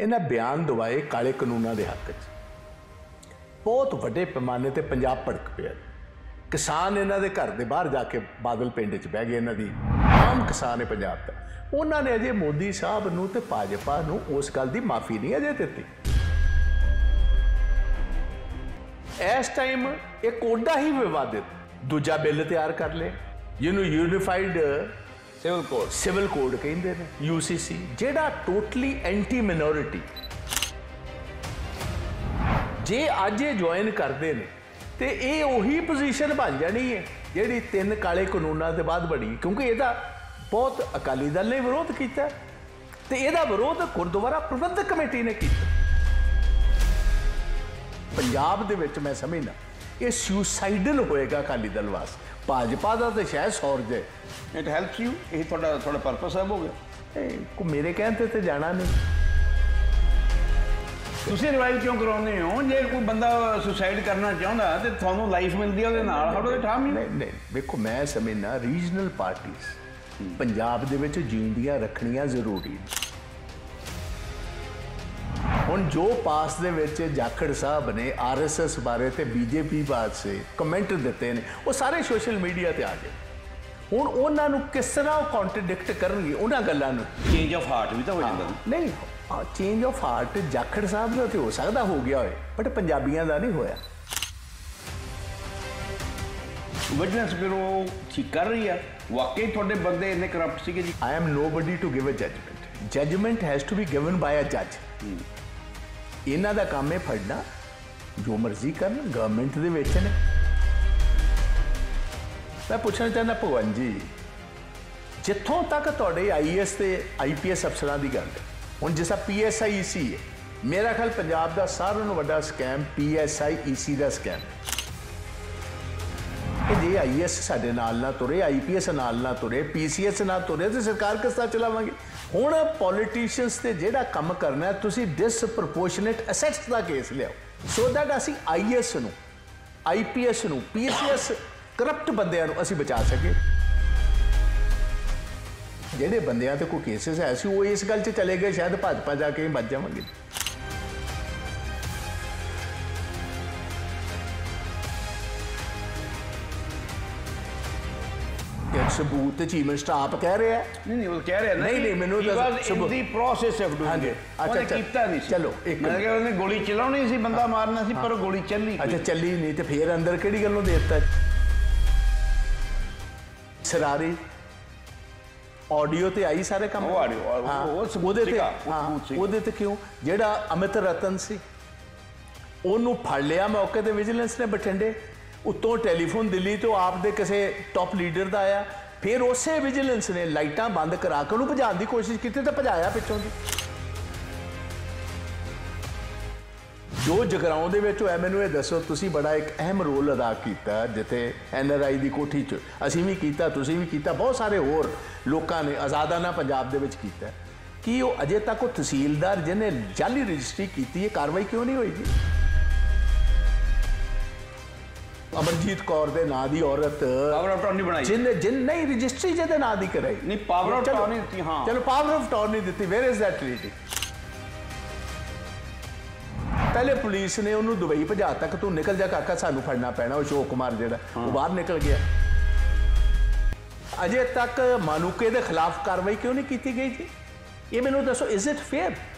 ਇਹਨਾਂ ਬਿਆਨ ਦਵਾਏ ਕਾਲੇ ਕਾਨੂੰਨਾਂ ਦੇ ਹੱਕ 'ਚ ਬਹੁਤ ਵੱਡੇ ਪੈਮਾਨੇ ਤੇ ਪੰਜਾਬ ਭੜਕ ਪਿਆ ਕਿਸਾਨ ਇਹਨਾਂ ਦੇ ਘਰ ਦੇ ਬਾਹਰ ਜਾ ਕੇ ਬਾਦਲ ਪਿੰਡ 'ਚ ਬਹਿ ਗਏ ਇਹਨਾਂ ਦੀ ਆਮ ਕਿਸਾਨ ਹੈ ਪੰਜਾਬ ਦਾ ਉਹਨਾਂ ਨੇ ਅਜੇ ਮੋਦੀ ਸਾਹਿਬ ਨੂੰ ਤੇ ਭਾਜਪਾ ਨੂੰ ਉਸ ਗੱਲ ਦੀ ਮਾਫੀ ਨਹੀਂ ਅਜੇ ਦਿੱਤੀ ਇਸ ਟਾਈਮ ਇਹ ਕੋਡਾ ਹੀ ਵਿਵਾਦਿਤ ਦੂਜਾ ਬਿੱਲ ਤਿਆਰ ਕਰ ਲਏ ਜਿਹਨੂੰ unified civil code civil code ਕਹਿੰਦੇ ਨੇ ਯੂਸੀਸੀ ਜਿਹੜਾ ਟੋਟਲੀ ਐਂਟੀ ਮਿਨੋਰਿਟੀ ਜੇ ਅੱਜ ਇਹ ਜੁਆਇਨ ਕਰਦੇ ਨੇ ਤੇ ਇਹ ਉਹੀ ਪੋਜੀਸ਼ਨ ਬਣ ਜਾਣੀ ਹੈ ਜਿਹੜੀ ਤਿੰਨ ਕਾਲੇ ਕਾਨੂੰਨਾਂ ਦੇ ਬਾਅਦ ਬਣੀ ਕਿਉਂਕਿ ਇਹਦਾ ਬਹੁਤ ਅਕਾਲੀ ਦਲ ਨੇ ਵਿਰੋਧ ਕੀਤਾ ਤੇ ਇਹਦਾ ਵਿਰੋਧ ਗੁਰਦੁਆਰਾ ਪ੍ਰਬੰਧਕ ਕਮੇਟੀ ਨੇ ਕੀਤਾ ਪੰਜਾਬ ਦੇ ਵਿੱਚ ਮੈਂ ਸਮਝਣਾ ਇਹ ਸੁਸਾਈਡਲ ਹੋਏਗਾ ਕਾਲੀ ਦਲ ਵਾਸਤੇ ਭਾਜਪਾ ਦਾ ਤਾਂ ਸ਼ਾਇਦ ਸੌਰਜ ਇਟ ਹੈਲਪਸ ਯੂ ਇਹ ਤੁਹਾਡਾ ਤੁਹਾਡਾ ਪਰਪਸ ਹੈ ਹੋ ਗਿਆ ਕੋ ਮੇਰੇ ਕਹਿਣ ਤੇ ਤੇ ਜਾਣਾ ਨਹੀਂ ਤੁਸੀਂ ਰਿਵਾਈਵ ਕਿਉਂ ਕਰਾਉਂਦੇ ਹੋ ਜੇ ਕੋਈ ਬੰਦਾ ਸੁਸਾਈਡ ਕਰਨਾ ਚਾਹੁੰਦਾ ਤੇ ਤੁਹਾਨੂੰ ਲਾਈਫ ਮਿਲਦੀ ਹੈ ਉਹਦੇ ਨਾਲ ਹੜੋ ਠਾਮ ਨਹੀਂ ਨਹੀਂ ਵੇਖੋ ਮੈਂ ਸਮਝਣਾ ਰੀਜਨਲ ਪਾਰਟੀਆਂ ਪੰਜਾਬ ਦੇ ਵਿੱਚ ਜੀਉਂਦੀਆਂ ਰੱਖਣੀਆਂ ਜ਼ਰੂਰੀ ਨੇ ਹੁਣ ਜੋ ਪਾਸ ਦੇ ਵਿੱਚ ਜਾਖੜ ਸਾਹਿਬ ਨੇ ਆਰਐਸਐਸ ਬਾਰੇ ਤੇ ਬੀਜੇਪੀ ਬਾਰੇ ਕਮੈਂਟ ਦਿੱਤੇ ਨੇ ਉਹ ਸਾਰੇ ਸੋਸ਼ਲ ਮੀਡੀਆ ਤੇ ਆ ਗਏ ਹੁਣ ਉਹਨਾਂ ਨੂੰ ਕਿਸ ਤਰ੍ਹਾਂ ਉਹ ਕੰਟਰਡਿਕਟ ਕਰਨਗੇ ਉਹਨਾਂ ਗੱਲਾਂ ਨੂੰ ਚੇਂਜ ਆਫ ਹਾਰਟ ਵੀ ਤਾਂ ਹੋ ਜਾਂਦਾ ਨਹੀਂ change of heart Jakhar Sahib ਦਾ ਤੇ ਹੋ ਸਕਦਾ ਹੋ ਗਿਆ ਹੋਵੇ ਬਟ ਪੰਜਾਬੀਆਂ ਦਾ ਨਹੀਂ ਹੋਇਆ ਵਿਜੀਲੈਂਸ ਬਿਊਰੋ ਠੀਕ ਕਰ ਰਹੀ ਆ ਵਾਕਈ ਤੁਹਾਡੇ ਬੰਦੇ ਇੰਨੇ ਕਰਪਟ ਸੀਗੇ ਜੀ I am nobody to give a judgement judgement has to be given by a ਜੱਜ ਇਹਨਾਂ ਦਾ ਕੰਮ ਹੈ ਫੜਨਾ ਜੋ ਮਰਜ਼ੀ ਕਰਨ ਗਵਰਨਮੈਂਟ ਦੇ ਵਿੱਚ ਨੇ ਮੈਂ ਪੁੱਛਣਾ ਚਾਹੁੰਦਾ ਭਗਵਾਨ ਜੀ ਜਿੱਥੋਂ ਤੱਕ ਤੁਹਾਡੇ ਆਈਐਸ e ਤੇ ਆਈਪੀਐਸ ਅਫਸਰਾਂ ਦੀ ਗੱਲ ਹੈ ਹੁਣ ਜਿਸਾ ਪੀਐਸਆਈਸੀ e ਹੈ ਮੇਰਾ ਖਿਆਲ ਪੰਜਾਬ ਦਾ ਸਾਰਿਆਂ ਨਾਲੋਂ ਵੱਡਾ ਸਕੈਮ ਪੀਐਸਆਈਈਸੀ e ਦਾ ਸਕੈਮ ਕਿ ਜੇ ਆਈਐਸ ਸਾਡੇ ਨਾਲ ਨਾ ਤੁਰੇ ਆਈਪੀਐਸ ਨਾਲ ਨਾ ਤੁਰੇ ਪੀਸੀਐਸ ਨਾਲ ਤੁਰੇ ਤੇ ਸਰਕਾਰ ਕਿਸ ਤਰ੍ਹਾਂ ਚਲਾਵਾਂਗੇ ਹੁਣ ਪੋਲੀਟੀਸ਼ੀਅਨਸ ਤੇ ਜਿਹੜਾ ਕੰਮ ਕਰਨਾ ਤੁਸੀਂ ਡਿਸਪ੍ਰੋਪੋਰਸ਼ਨਟ ਅਸੈਟਸ ਦਾ ਕੇਸ ਲਿਆਓ ਸੋ ਦੈਟ ਅਸੀਂ ਆਈਐਸ ਨੂੰ ਆਈਪੀਐਸ ਨੂੰ ਪੀਸੀਐਸ ਕਰਪਟ ਬੰਦਿਆਂ ਨੂੰ ਅਸੀਂ ਬਚਾ ਸਕੀਏ ਜਿਹੜੇ ਬੰਦਿਆਂ ਤੇ ਕੋਈ ਕੇਸਸ ਐਸੀ ਸੀ ਉਹ ਇਸ ਗੱਲ 'ਚ ਚਲੇ ਗਏ ਸ਼ਾਇਦ ਭਾਜਪਾ ਜਾ ਕੇ ਬਚ ਜਾਵਾਂਗੇ ਸਬੂਤ ਤੇ ਚੀਮਨ ਸਟਾਪ ਕਹਿ ਰਿਹਾ ਨਹੀਂ ਨਹੀਂ ਉਹ ਕਹਿ ਰਿਹਾ ਨਹੀਂ ਨਹੀਂ ਮੈਨੂੰ ਦੱਸ ਸਬੂਤ ਦੀ ਪ੍ਰੋਸੈਸ ਆਫ ਡੂਇੰਗ ਹਾਂਜੀ ਅੱਛਾ ਕੀਤਾ ਨਹੀਂ ਚਲੋ ਇੱਕ ਮੈਂ ਕਿਹਾ ਉਹਨੇ ਗੋਲੀ ਚਲਾਉਣੀ ਸੀ ਬੰਦਾ ਮਾਰਨਾ ਸੀ ਪਰ ਗੋਲੀ ਚੱਲੀ ਅੱਛਾ ਚੱਲੀ ਨਹੀਂ ਤੇ ਫੇਰ ਅੰਦਰ ਕਿਹੜੀ ਗੱਲੋਂ ਦੇਤਾ ਸਰਾਰੀ ਆਡੀਓ ਤੇ ਆਈ ਸਾਰੇ ਕੰਮ ਉਹ ਆਡੀਓ ਉਹ ਦੇ ਤੇ ਉਹਦੇ ਤੇ ਕਿਉਂ ਜਿਹੜਾ ਅਮਿਤ ਰਤਨ ਸੀ ਉਹਨੂੰ ਫੜ ਲਿਆ ਮੌਕੇ ਤੇ ਵਿਜੀਲੈਂਸ ਨੇ ਬਟੰਡੇ ਉਤੋਂ ਟੈਲੀਫੋਨ ਦਿੱਲੀ ਤੋਂ ਆਪ ਦੇ ਕਿਸੇ ਟੌਪ ਲੀਡਰ ਦਾ ਆਇਆ ਫਿਰ ਉਸੇ ਵਿਜੀਲੈਂਸ ਨੇ ਲਾਈਟਾਂ ਬੰਦ ਕਰਾ ਕੇ ਉਹਨੂੰ ਭਜਾਉਣ ਦੀ ਕੋਸ਼ਿਸ਼ ਕੀਤੀ ਤੇ ਭਜਾਇਆ ਪਿੱਛੋਂ ਦੀ ਜੋ ਜਗਰਾਉਂ ਦੇ ਵਿੱਚ ਹੋਇਆ ਮੈਨੂੰ ਇਹ ਦੱਸੋ ਤੁਸੀਂ ਬੜਾ ਇੱਕ ਅਹਿਮ ਰੋਲ ਅਦਾ ਕੀਤਾ ਜਿੱਥੇ ਐਨਆਰਆਈ ਦੀ ਕੋਠੀ 'ਚ ਅਸੀਂ ਵੀ ਕੀਤਾ ਤੁਸੀਂ ਵੀ ਕੀਤਾ ਬਹੁਤ ਸਾਰੇ ਹੋਰ ਲੋਕਾਂ ਨੇ ਆਜ਼ਾਦਾਨਾ ਪੰਜਾਬ ਦੇ ਵਿੱਚ ਕੀਤਾ ਕੀ ਉਹ ਅਜੇ ਤੱਕ ਉਹ ਤਹਿਸੀਲਦਾਰ ਜਿਹਨੇ ਜਾਲੀ ਰਜਿਸਟਰੀ ਕੀਤੀ ਇਹ ਕਾਰਵਾਈ ਕਿਉਂ ਨਹੀਂ ਹੋਈ ਜੀ ਅਮਰਜੀਤ ਕੌਰ ਦੇ ਨਾਂ ਦੀ ਔਰਤ ਪਾਵਰ ਆਫ ਟਰਨੀ ਬਣਾਈ ਜਿੰਨੇ ਜਿੰਨ ਨਹੀਂ ਰਜਿਸਟਰੀ ਜਿਹਦੇ ਨਾਂ ਦੀ ਕਰਾਈ ਨਹੀਂ ਪਾਵਰ ਆਫ ਟਰਨੀ ਦਿੱਤੀ ਹਾਂ ਚਲੋ ਪਾਵਰ ਆਫ ਟਰਨੀ ਦਿੱਤੀ ਵੇਅਰ ਇਜ਼ ਦੈਟ ਟ੍ਰੀਟੀ ਪਹਿਲੇ ਪੁਲਿਸ ਨੇ ਉਹਨੂੰ ਦੁਬਈ ਭਜਾ ਤੱਕ ਤੂੰ ਨਿਕਲ ਜਾ ਕਾਕਾ ਸਾਨੂੰ ਫੜਨਾ ਪੈਣਾ ਉਹ ਸ਼ੋਕ ਕੁਮਾਰ ਜਿਹੜਾ ਉਹ ਬਾਹਰ ਨਿਕਲ ਗਿਆ ਅਜੇ ਤੱਕ ਮਾਨੂਕੇ ਦੇ ਖਿਲਾਫ ਕਾਰਵਾਈ ਕਿਉਂ ਨਹੀਂ ਕੀਤੀ ਗਈ ਜੀ ਇਹ ਮੈਨੂੰ ਦੱਸੋ is it fair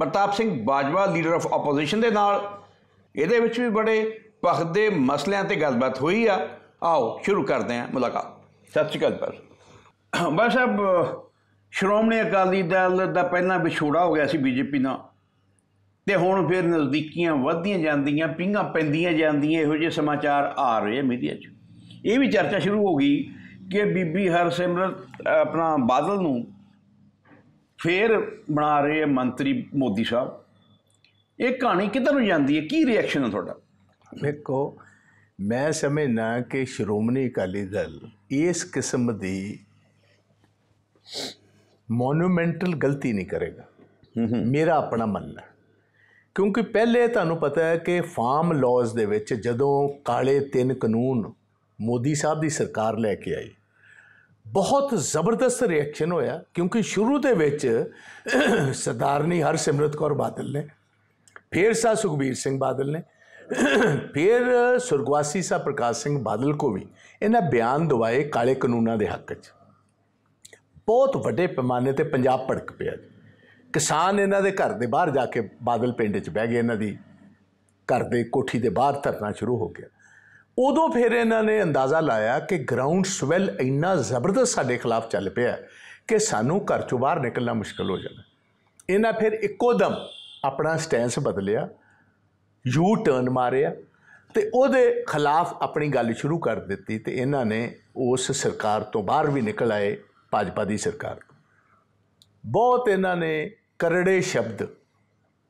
Pratap Singh Bajwa leader of opposition ਦੇ ਨਾਲ ਇਹਦੇ ਵਿੱਚ ਵੀ ਬੜੇ ਭਖ ਦੇ ਮਸਲਿਆਂ ਤੇ ਗੱਲਬਾਤ ਹੋਈ ਆ ਆਓ ਸ਼ੁਰੂ ਕਰਦੇ ਹਾਂ ਮੁਲਾਕਾਤ ਸਤਿ ਸ਼੍ਰੀ ਅਕਾਲ ਪਰ ਬਸ ਅਬ ਸ਼੍ਰੋਮਣੀ ਅਕਾਲੀ ਦਲ ਦਾ ਪਹਿਲਾਂ ਵਿਛੋੜਾ ਹੋ ਗਿਆ ਸੀ ਬੀਜੇਪੀ ਨਾਲ ਤੇ ਹੁਣ ਫਿਰ ਨਜ਼ਦੀਕੀਆਂ ਵੱਧਦੀਆਂ ਜਾਂਦੀਆਂ ਪਿੰਗਾਂ ਪੈਂਦੀਆਂ ਜਾਂਦੀਆਂ ਇਹੋ ਜਿਹੇ ਸਮਾਚਾਰ ਆ ਰਹੇ ਮੀਡੀਆ 'ਚ ਇਹ ਵੀ ਚਰਚਾ ਸ਼ੁਰੂ ਹੋ ਗਈ ਕਿ ਬੀਬੀ ਹਰਸਿਮਰਤ ਆਪਣਾ ਬਾਦਲ ਨੂੰ ਫੇਰ ਬਣਾ ਰਹੇ ਮੰਤਰੀ ਮੋਦੀ ਸਾਹਿਬ ਇਹ ਕਹਾਣੀ ਕਿੱਧਰ ਨੂੰ ਜਾਂਦੀ ਹੈ ਕੀ ਰਿਐਕਸ਼ਨ ਹੈ ਤੁਹਾਡਾ ਵੇਖੋ ਮੈਂ ਸਮਝਣਾ ਕਿ ਸ਼੍ਰੋਮਣੀ ਅਕਾਲੀ ਦਲ ਇਸ ਕਿਸਮ ਦੀ ਮੋਨੂਮੈਂਟਲ ਗਲਤੀ ਨਹੀਂ ਕਰੇਗਾ ਮੇਰਾ ਆਪਣਾ ਮੰਨਣਾ ਕਿਉਂਕਿ ਪਹਿਲੇ ਤੁਹਾਨੂੰ ਪਤਾ ਹੈ ਕਿ ਫਾਰਮ ਲਾਜ਼ ਦੇ ਵਿੱਚ ਜਦੋਂ ਕਾਲੇ ਤਿੰਨ ਕਾਨੂੰਨ ਮੋਦੀ ਸਾਹਿਬ ਦੀ ਸਰਕਾਰ ਲੈ ਕੇ ਆਈ ਬਹੁਤ ਜ਼ਬਰਦਸਤ ਰਿਐਕਸ਼ਨ ਹੋਇਆ ਕਿਉਂਕਿ ਸ਼ੁਰੂ ਦੇ ਵਿੱਚ ਸਰਦਾਰਨੀ ਹਰਸਿਮਰਤ ਕੌਰ ਬਾਦਲ ਨੇ ਫਿਰ ਸਾ ਸੁਖਬੀਰ ਸਿੰਘ ਬਾਦਲ ਨੇ ਫਿਰ ਸੁਰਗਵਾਸੀ ਸਾ ਪ੍ਰਕਾਸ਼ ਸਿੰਘ ਬਾਦਲ ਕੋ ਵੀ ਇਹਨਾਂ ਬਿਆਨ ਦਵਾਏ ਕਾਲੇ ਕਾਨੂੰਨਾਂ ਦੇ ਹੱਕ 'ਚ ਬਹੁਤ ਵੱਡੇ ਪੈਮਾਨੇ ਤੇ ਪੰਜਾਬ ਭੜਕ ਪਿਆ ਕਿਸਾਨ ਇਹਨਾਂ ਦੇ ਘਰ ਦੇ ਬਾਹਰ ਜਾ ਕੇ ਬਾਦਲ ਪਿੰਡ 'ਚ ਬਹਿ ਗਏ ਇਹਨਾਂ ਦੀ ਘਰ ਦੇ ਕੋਠੀ ਦੇ ਬਾਹਰ ਧਰਨਾ ਸ਼ੁਰੂ ਹੋ ਗਿਆ ਉਦੋਂ ਫਿਰ ਇਹਨਾਂ ਨੇ ਅੰਦਾਜ਼ਾ ਲਾਇਆ ਕਿ ਗਰਾਊਂਡ ਸਵੈਲ ਇੰਨਾ ਜ਼ਬਰਦਸਤ ਸਾਡੇ ਖਿਲਾਫ ਚੱਲ ਪਿਆ ਕਿ ਸਾਨੂੰ ਘਰ ਚੋਂ ਬਾਹਰ ਨਿਕਲਣਾ ਮੁਸ਼ਕਲ ਹੋ ਜਾਣਾ ਇਹਨਾਂ ਫਿਰ ਇੱਕੋਦਮ ਆਪਣਾ ਸਟੈਂਸ ਬਦਲਿਆ ਯੂ ਟਰਨ ਮਾਰਿਆ ਤੇ ਉਹਦੇ ਖਿਲਾਫ ਆਪਣੀ ਗੱਲ ਸ਼ੁਰੂ ਕਰ ਦਿੱਤੀ ਤੇ ਇਹਨਾਂ ਨੇ ਉਸ ਸਰਕਾਰ ਤੋਂ ਬਾਹਰ ਵੀ ਨਿਕਲ ਆਏ ਭਾਜਪਾ ਦੀ ਸਰਕਾਰ ਬਹੁਤ ਇਹਨਾਂ ਨੇ ਕਰੜੇ ਸ਼ਬਦ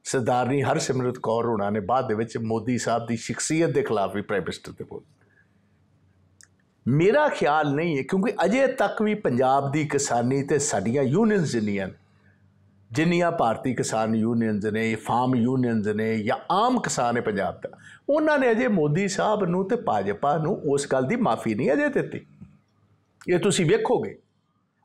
ਸਰਦਾਰਨੀ ਹਰਸਿਮਰਤ ਕੌਰ ਹੋਣਾ ਨੇ ਬਾਅਦ ਦੇ ਵਿੱਚ ਮੋਦੀ ਸਾਹਿਬ ਦੀ ਸ਼ਖਸੀਅਤ ਦੇ ਖਿਲਾਫ ਵੀ ਪ੍ਰਾਈਮ ਮਿਨਿਸਟਰ ਦੇ ਬੋਲ ਮੇਰਾ ਖਿਆਲ ਨਹੀਂ ਹੈ ਕਿਉਂਕਿ ਅਜੇ ਤੱਕ ਵੀ ਪੰਜਾਬ ਦੀ ਕਿਸਾਨੀ ਤੇ ਸਾਡੀਆਂ ਯੂਨੀਅਨਸ ਜਿੰਨੀਆਂ ਜਿੰਨੀਆਂ ਭਾਰਤੀ ਕਿਸਾਨ ਯੂਨੀਅਨਸ ਨੇ ਫਾਰਮ ਯੂਨੀਅਨਸ ਨੇ ਜਾਂ ਆਮ ਕਿਸਾਨ ਹੈ ਪੰਜਾਬ ਦਾ ਉਹਨਾਂ ਨੇ ਅਜੇ ਮੋਦੀ ਸਾਹਿਬ ਨੂੰ ਤੇ ਭਾਜਪਾ ਨੂੰ ਉਸ ਗੱਲ ਦੀ ਮਾਫੀ ਨਹੀਂ ਅਜੇ ਦਿੱਤੀ ਇਹ ਤੁਸੀਂ ਵੇਖੋਗੇ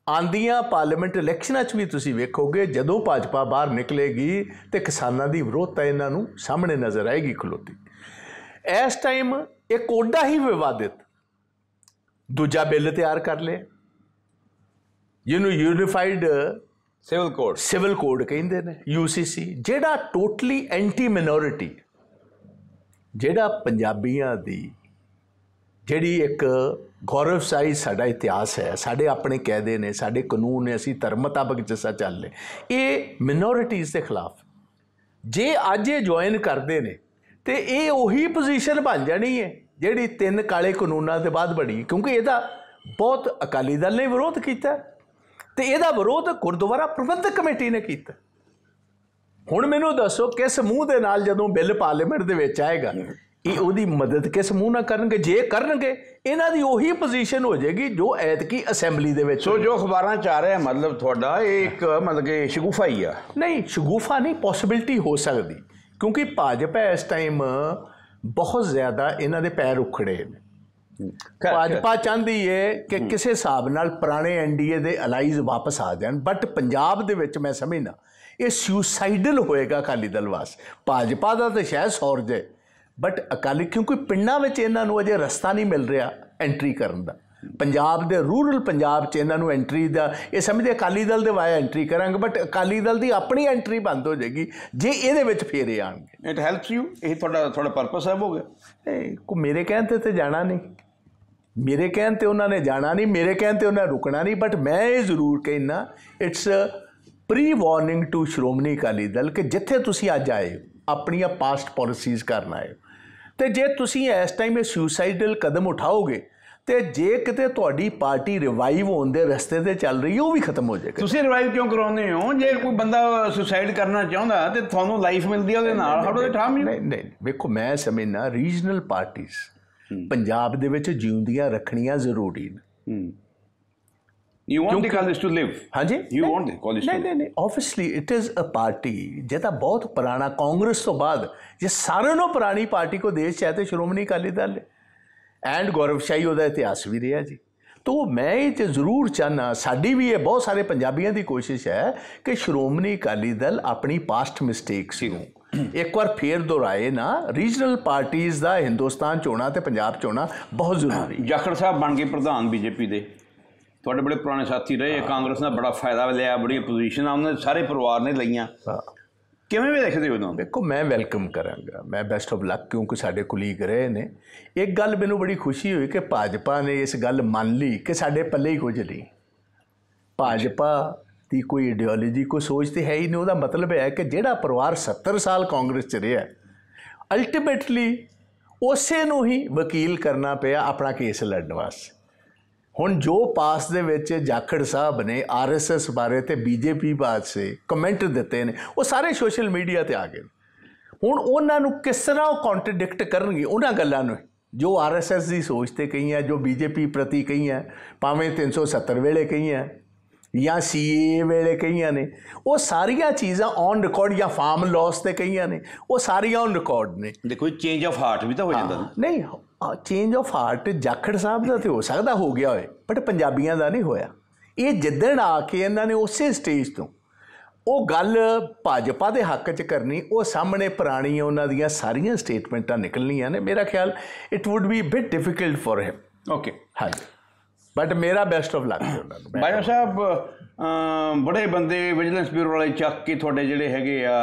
ਆਂਦੀਆਂ ਪਾਰਲੀਮੈਂਟ ਇਲੈਕਸ਼ਨਾਂ 'ਚ ਵੀ ਤੁਸੀਂ ਵੇਖੋਗੇ ਜਦੋਂ ਭਾਜਪਾ ਬਾਹਰ ਨਿਕਲੇਗੀ ਤੇ ਕਿਸਾਨਾਂ ਦੀ ਵਿਰੋਧਤਾ ਇਹਨਾਂ ਨੂੰ ਸਾਹਮਣੇ ਨਜ਼ਰ ਆਏਗੀ ਖਲੋਤੀ ਇਸ ਟਾਈਮ ਇਹ ਕੋਡਾ ਹੀ ਵਿਵਾਦਿਤ ਦੂਜਾ ਬਿੱਲ ਤਿਆਰ ਕਰ ਲਿਆ ਇਹਨੂੰ unified civil code civil code ਕਹਿੰਦੇ ਨੇ ਯੂਸੀਸੀ ਜਿਹੜਾ ਟੋਟਲੀ ਐਂਟੀ ਮਿਨੋਰਿਟੀ ਜਿਹੜਾ ਪੰਜਾਬੀਆਂ ਦੀ ਜਿਹੜੀ ਇੱਕ ਗੌਰਵਸ਼ਾਲੀ ਸਾਡਾ ਇਤਿਹਾਸ ਹੈ ਸਾਡੇ ਆਪਣੇ ਕਾਇਦੇ ਨੇ ਸਾਡੇ ਕਾਨੂੰਨ ਨੇ ਅਸੀਂ ਧਰਮ ਮੁਤਾਬਕ ਜਿਸਾ ਚੱਲਨੇ ਇਹ ਮਿਨੋਰਿਟੀਜ਼ ਦੇ ਖਿਲਾਫ ਜੇ ਅੱਜ ਇਹ ਜੁਆਇਨ ਕਰਦੇ ਨੇ ਤੇ ਇਹ ਉਹੀ ਪੋਜੀਸ਼ਨ ਬਣ ਜਾਣੀ ਹੈ ਜਿਹੜੀ ਤਿੰਨ ਕਾਲੇ ਕਾਨੂੰਨਾਂ ਦੇ ਬਾਅਦ ਬਣੀ ਕਿਉਂਕਿ ਇਹਦਾ ਬਹੁਤ ਅਕਾਲੀ ਦਲ ਨੇ ਵਿਰੋਧ ਕੀਤਾ ਤੇ ਇਹਦਾ ਵਿਰੋਧ ਗੁਰਦੁਆਰਾ ਪ੍ਰਬੰਧਕ ਕਮੇਟੀ ਨੇ ਕੀਤਾ ਹੁਣ ਮੈਨੂੰ ਦੱਸੋ ਕਿਸ ਮੂੰਹ ਦੇ ਨਾਲ ਜਦੋਂ ਬਿੱਲ ਪਾਰਲੀਮੈਂਟ ਦੇ ਵਿੱਚ ਆਏਗਾ ਇਹ ਉਹਦੀ ਮਦਦ ਕਿਸ ਮੂੰਹ ਨਾਲ ਕਰਨਗੇ ਜੇ ਕਰਨਗੇ ਇਹਨਾਂ ਦੀ ਉਹੀ ਪੋਜੀਸ਼ਨ ਹੋ ਜਾਏਗੀ ਜੋ ਐਤਕੀ ਅਸੈਂਬਲੀ ਦੇ ਵਿੱਚ ਸੋ ਜੋ ਅਖਬਾਰਾਂ ਚ ਆ ਰਿਹਾ ਮਤਲਬ ਤੁਹਾਡਾ ਇਹ ਇੱਕ ਮਤਲਬ ਕਿ ਸ਼ਗੂਫਾ ਹੀ ਆ ਨਹੀਂ ਸ਼ਗੂਫਾ ਨਹੀਂ ਪੋਸਿਬਿਲਟੀ ਹੋ ਸਕਦੀ ਕਿਉਂਕਿ ਭਾਜਪਾ ਇਸ ਟਾਈਮ ਬਹੁਤ ਜ਼ਿਆਦਾ ਇਹਨਾਂ ਦੇ ਪੈਰ ਉਖੜੇ ਨੇ ਭਾਜਪਾ ਚਾਹੁੰਦੀ ਹੈ ਕਿ ਕਿਸੇ ਹਿਸਾਬ ਨਾਲ ਪੁਰਾਣੇ ਐਨਡੀਏ ਦੇ ਅਲਾਈਜ਼ ਵਾਪਸ ਆ ਜਾਣ ਬਟ ਪੰਜਾਬ ਦੇ ਵਿੱਚ ਮੈਂ ਸਮਝਣਾ ਇਹ ਸੁਸਾਈਡਲ ਹੋਏਗਾ ਕਾਲੀ ਦਲ ਵਾਸ ਭਾਜਪਾ ਦਾ ਤਾਂ ਸ਼ਾਇਦ ਸੌਰਜ ਜੇ ਬਟ ਅਕਾਲੀ ਕਿਉਂਕਿ ਪਿੰਡਾਂ ਵਿੱਚ ਇਹਨਾਂ ਨੂੰ ਅਜੇ ਰਸਤਾ ਨਹੀਂ ਮਿਲ ਰਿਹਾ ਐਂਟਰੀ ਕਰਨ ਦਾ ਪੰਜਾਬ ਦੇ ਰੂਰਲ ਪੰਜਾਬ ਚ ਇਹਨਾਂ ਨੂੰ ਐਂਟਰੀ ਦਾ ਇਹ ਸਮਝਦੇ ਅਕਾਲੀ ਦਲ ਦੇ ਵਾਇਆ ਐਂਟਰੀ ਕਰਾਂਗੇ ਬਟ ਅਕਾਲੀ ਦਲ ਦੀ ਆਪਣੀ ਐਂਟਰੀ ਬੰਦ ਹੋ ਜਾਏਗੀ ਜੇ ਇਹਦੇ ਵਿੱਚ ਫੇਰੇ ਆਣਗੇ ਇਟ ਹੈਲਪਸ ਯੂ ਇਹ ਤੁਹਾਡਾ ਤੁਹਾਡਾ ਪਰਪਸ ਹੈ ਹੋ ਗਿਆ ਕੋ ਮੇਰੇ ਕਹਿਣ ਤੇ ਤੇ ਜਾਣਾ ਨਹੀਂ ਮੇਰੇ ਕਹਿਣ ਤੇ ਉਹਨਾਂ ਨੇ ਜਾਣਾ ਨਹੀਂ ਮੇਰੇ ਕਹਿਣ ਤੇ ਉਹਨਾਂ ਰੁਕਣਾ ਨਹੀਂ ਬਟ ਮੈਂ ਇਹ ਜ਼ਰੂਰ ਕਹਿਣਾ it's pre warning to Shiromani Akali Dal ਕਿ ਜਿੱਥੇ ਤੁਸੀਂ ਅੱਜ ਆਏ ਆਪਣੀਆਂ ਪਾਸਟ ਪਾਲਿਸੀਜ਼ ਕਰਨ ਆਏ ਤੇ ਜੇ ਤੁਸੀਂ ਇਸ ਟਾਈਮ ਇਹ ਸੁਸਾਈਡਲ ਕਦਮ ਉਠਾਓਗੇ ਤੇ ਜੇ ਕਿਤੇ ਤੁਹਾਡੀ ਪਾਰਟੀ ਰਿਵਾਈਵ ਹੋਣ ਦੇ ਰਸਤੇ ਤੇ ਚੱਲ ਰਹੀ ਹੈ ਉਹ ਵੀ ਖਤਮ ਹੋ ਜਾਏਗਾ ਤੁਸੀਂ ਰਿਵਾਈਵ ਕਿਉਂ ਕਰਾਉਂਦੇ ਹੋ ਜੇ ਕੋਈ ਬੰਦਾ ਸੁਸਾਈਡ ਕਰਨਾ ਚਾਹੁੰਦਾ ਤੇ ਤੁਹਾਨੂੰ ਲਾਈਫ ਮਿਲਦੀ ਹੈ ਉਹਦੇ ਨਾਲ ਹੜੋ ਠਾਮ ਨਹੀਂ ਨਹੀਂ ਵੇਖੋ ਮੈਂ ਸਮਝਣਾ ਰੀਜਨਲ ਪਾਰਟੀਆਂ ਪੰਜਾਬ ਦੇ ਵਿੱਚ ਜਿਉਂਦੀਆਂ ਰੱਖਣੀਆਂ ਜ਼ਰੂਰੀ ਨੇ you want the college to live ਹਾਂਜੀ you want the college to ਨਹੀਂ ਨਹੀਂ ਨਹੀਂ obviously it is a party ਜਿਹਦਾ ਬਹੁਤ ਪੁਰਾਣਾ ਕਾਂਗਰਸ ਤੋਂ ਬਾਅਦ ਇਹ ਸਾਰਿਆਂ ਨੂੰ ਪੁਰਾਣੀ ਪਾਰਟੀ ਕੋ ਦੇਸ਼ ਚਾਹਤੇ ਸ਼੍ਰੋਮਣੀ ਅਕਾਲੀ ਦਲ ਐਂਡ ਗੌਰਵਸ਼ਾਹੀ ਉਹਦਾ ਇਤਿਹਾਸ ਵੀ ਰਿਹਾ ਜੀ ਤੋ ਮੈਂ ਇਹ ਤੇ ਜ਼ਰੂਰ ਚਾਹਨਾ ਸਾਡੀ ਵੀ ਇਹ ਬਹੁਤ ਸਾਰੇ ਪੰਜਾਬੀਆਂ ਦੀ ਕੋਸ਼ਿਸ਼ ਹੈ ਕਿ ਸ਼੍ਰੋਮਣੀ ਅਕਾਲੀ ਦਲ ਆਪਣੀ ਪਾਸਟ ਮਿਸਟੇਕਸ ਨੂੰ ਇੱਕ ਵਾਰ ਫੇਰ ਦੁਹਰਾਏ ਨਾ ਰੀਜਨਲ ਪਾਰਟੀਆਂ ਦਾ ਹਿੰਦੁਸਤਾਨ ਚੋਣਾ ਤੇ ਪੰਜਾਬ ਚੋਣਾ ਬਹੁਤ ਜ਼ਰੂਰੀ ਜਖੜ ਸਾਹਿਬ ਬਣ ਗਏ ਪ੍ਰਧਾਨ ਬੀਜੇਪੀ ਦੇ ਤੁਹਾਡੇ ਬੜੇ ਪੁਰਾਣੇ ਸਾਥੀ ਰਹੇ ਕਾਂਗਰਸ ਨਾਲ ਬੜਾ ਫਾਇਦਾ ਲਿਆ ਬੜੀ ਪੋਜੀਸ਼ਨਾਂ ਆ ਉਹਨੇ ਸਾਰੇ ਪਰਿਵਾਰ ਨੇ ਲਈਆਂ ਕਿਵੇਂ ਵੀ ਦੇਖਦੇ ਹੋ ਤੁਸੀਂ ਦੇਖੋ ਮੈਂ ਵੈਲਕਮ ਕਰਾਂਗਾ ਮੈਂ ਬੈਸਟ ਆਫ ਲੱਕ ਕਿਉਂਕਿ ਸਾਡੇ ਕੁਲੀਗ ਰਹੇ ਨੇ ਇੱਕ ਗੱਲ ਮੈਨੂੰ ਬੜੀ ਖੁਸ਼ੀ ਹੋਈ ਕਿ ਭਾਜਪਾ ਨੇ ਇਸ ਗੱਲ ਮੰਨ ਲਈ ਕਿ ਸਾਡੇ ਪੱਲੇ ਹੀ ਕੁਝ ਨਹੀਂ ਭਾਜਪਾ ਦੀ ਕੋਈ ਆਈਡੀਓਲੋਜੀ ਕੋ ਸੋਚ ਤੇ ਹੈ ਹੀ ਨਹੀਂ ਉਹਦਾ ਮਤਲਬ ਹੈ ਕਿ ਜਿਹੜਾ ਪਰਿਵਾਰ 70 ਸਾਲ ਕਾਂਗਰਸ 'ਚ ਰਿਹਾ ਅਲਟੀਮੇਟਲੀ ਉਸੇ ਨੂੰ ਹੀ ਵਕੀਲ ਕਰਨਾ ਪਿਆ ਆਪਣਾ ਕੇਸ ਲੜਨ ਵਾਸਤੇ ਹੁਣ ਜੋ ਪਾਸ ਦੇ ਵਿੱਚ ਜਾਖੜ ਸਾਹਿਬ ਨੇ ਆਰਐਸਐਸ ਬਾਰੇ ਤੇ ਬੀਜੇਪੀ ਪਾਸੇ ਕਮੈਂਟ ਦਿੱਤੇ ਨੇ ਉਹ ਸਾਰੇ ਸੋਸ਼ਲ ਮੀਡੀਆ ਤੇ ਆ ਗਏ ਹੁਣ ਉਹਨਾਂ ਨੂੰ ਕਿਸ ਤਰ੍ਹਾਂ ਉਹ ਕੰਟਰਡਿਕਟ ਕਰਨਗੇ ਉਹਨਾਂ ਗੱਲਾਂ ਨੂੰ ਜੋ ਆਰਐਸਐਸ ਦੀ ਸੋਚ ਤੇ ਕਹੀਆਂ ਜੋ ਬੀਜੇਪੀ ਪ੍ਰਤੀ ਕਹੀਆਂ ਹੈ ਭਾਵੇਂ 370 ਵੇਲੇ ਕਹੀਆਂ ਜਾਂ ਸੀਏ ਵੇਲੇ ਕਹੀਆਂ ਨੇ ਉਹ ਸਾਰੀਆਂ ਚੀਜ਼ਾਂ ਔਨ ਰਿਕਾਰਡ ਜਾਂ ਫਾਰਮ ਲਾਸ ਤੇ ਕਹੀਆਂ ਨੇ ਉਹ ਸਾਰੀਆਂ ਔਨ ਰਿਕਾਰਡ ਨੇ ਦੇਖੋ ਚੇਂਜ ਆਫ ਹਾਰਟ ਵੀ ਤਾਂ ਹੋ ਜਾਂਦਾ ਨਹੀਂ change of heart Jakhar Sahib ਦਾ ਤੇ ਹੋ ਸਕਦਾ ਹੋ ਗਿਆ ਹੋਵੇ ਬਟ ਪੰਜਾਬੀਆਂ ਦਾ ਨਹੀਂ ਹੋਇਆ ਇਹ ਜਿੱਦਣ ਆ ਕੇ ਇਹਨਾਂ ਨੇ ਉਸੇ ਸਟੇਜ ਤੋਂ ਉਹ ਗੱਲ ਭਾਜਪਾ ਦੇ ਹੱਕ 'ਚ ਕਰਨੀ ਉਹ ਸਾਹਮਣੇ ਪੁਰਾਣੀ ਉਹਨਾਂ ਦੀਆਂ ਸਾਰੀਆਂ ਸਟੇਟਮੈਂਟਾਂ ਨਿਕਲਣੀਆਂ ਨੇ ਮੇਰਾ ਖਿਆਲ it would be bit difficult for him okay ਹਾਂਜੀ ਬਟ ਮੇਰਾ ਬੈਸਟ ਆਫ ਲੱਕ ਹੈ ਉਹਨਾਂ ਨੂੰ ਬਾਈ ਸਾਹਿਬ ਬੜੇ ਬੰਦੇ ਵਿਜੀਲੈਂਸ ਬਿਊਰੋ ਵਾਲੇ ਚੱਕ ਕੇ ਤੁਹਾਡੇ ਜਿਹੜੇ ਹੈਗੇ ਆ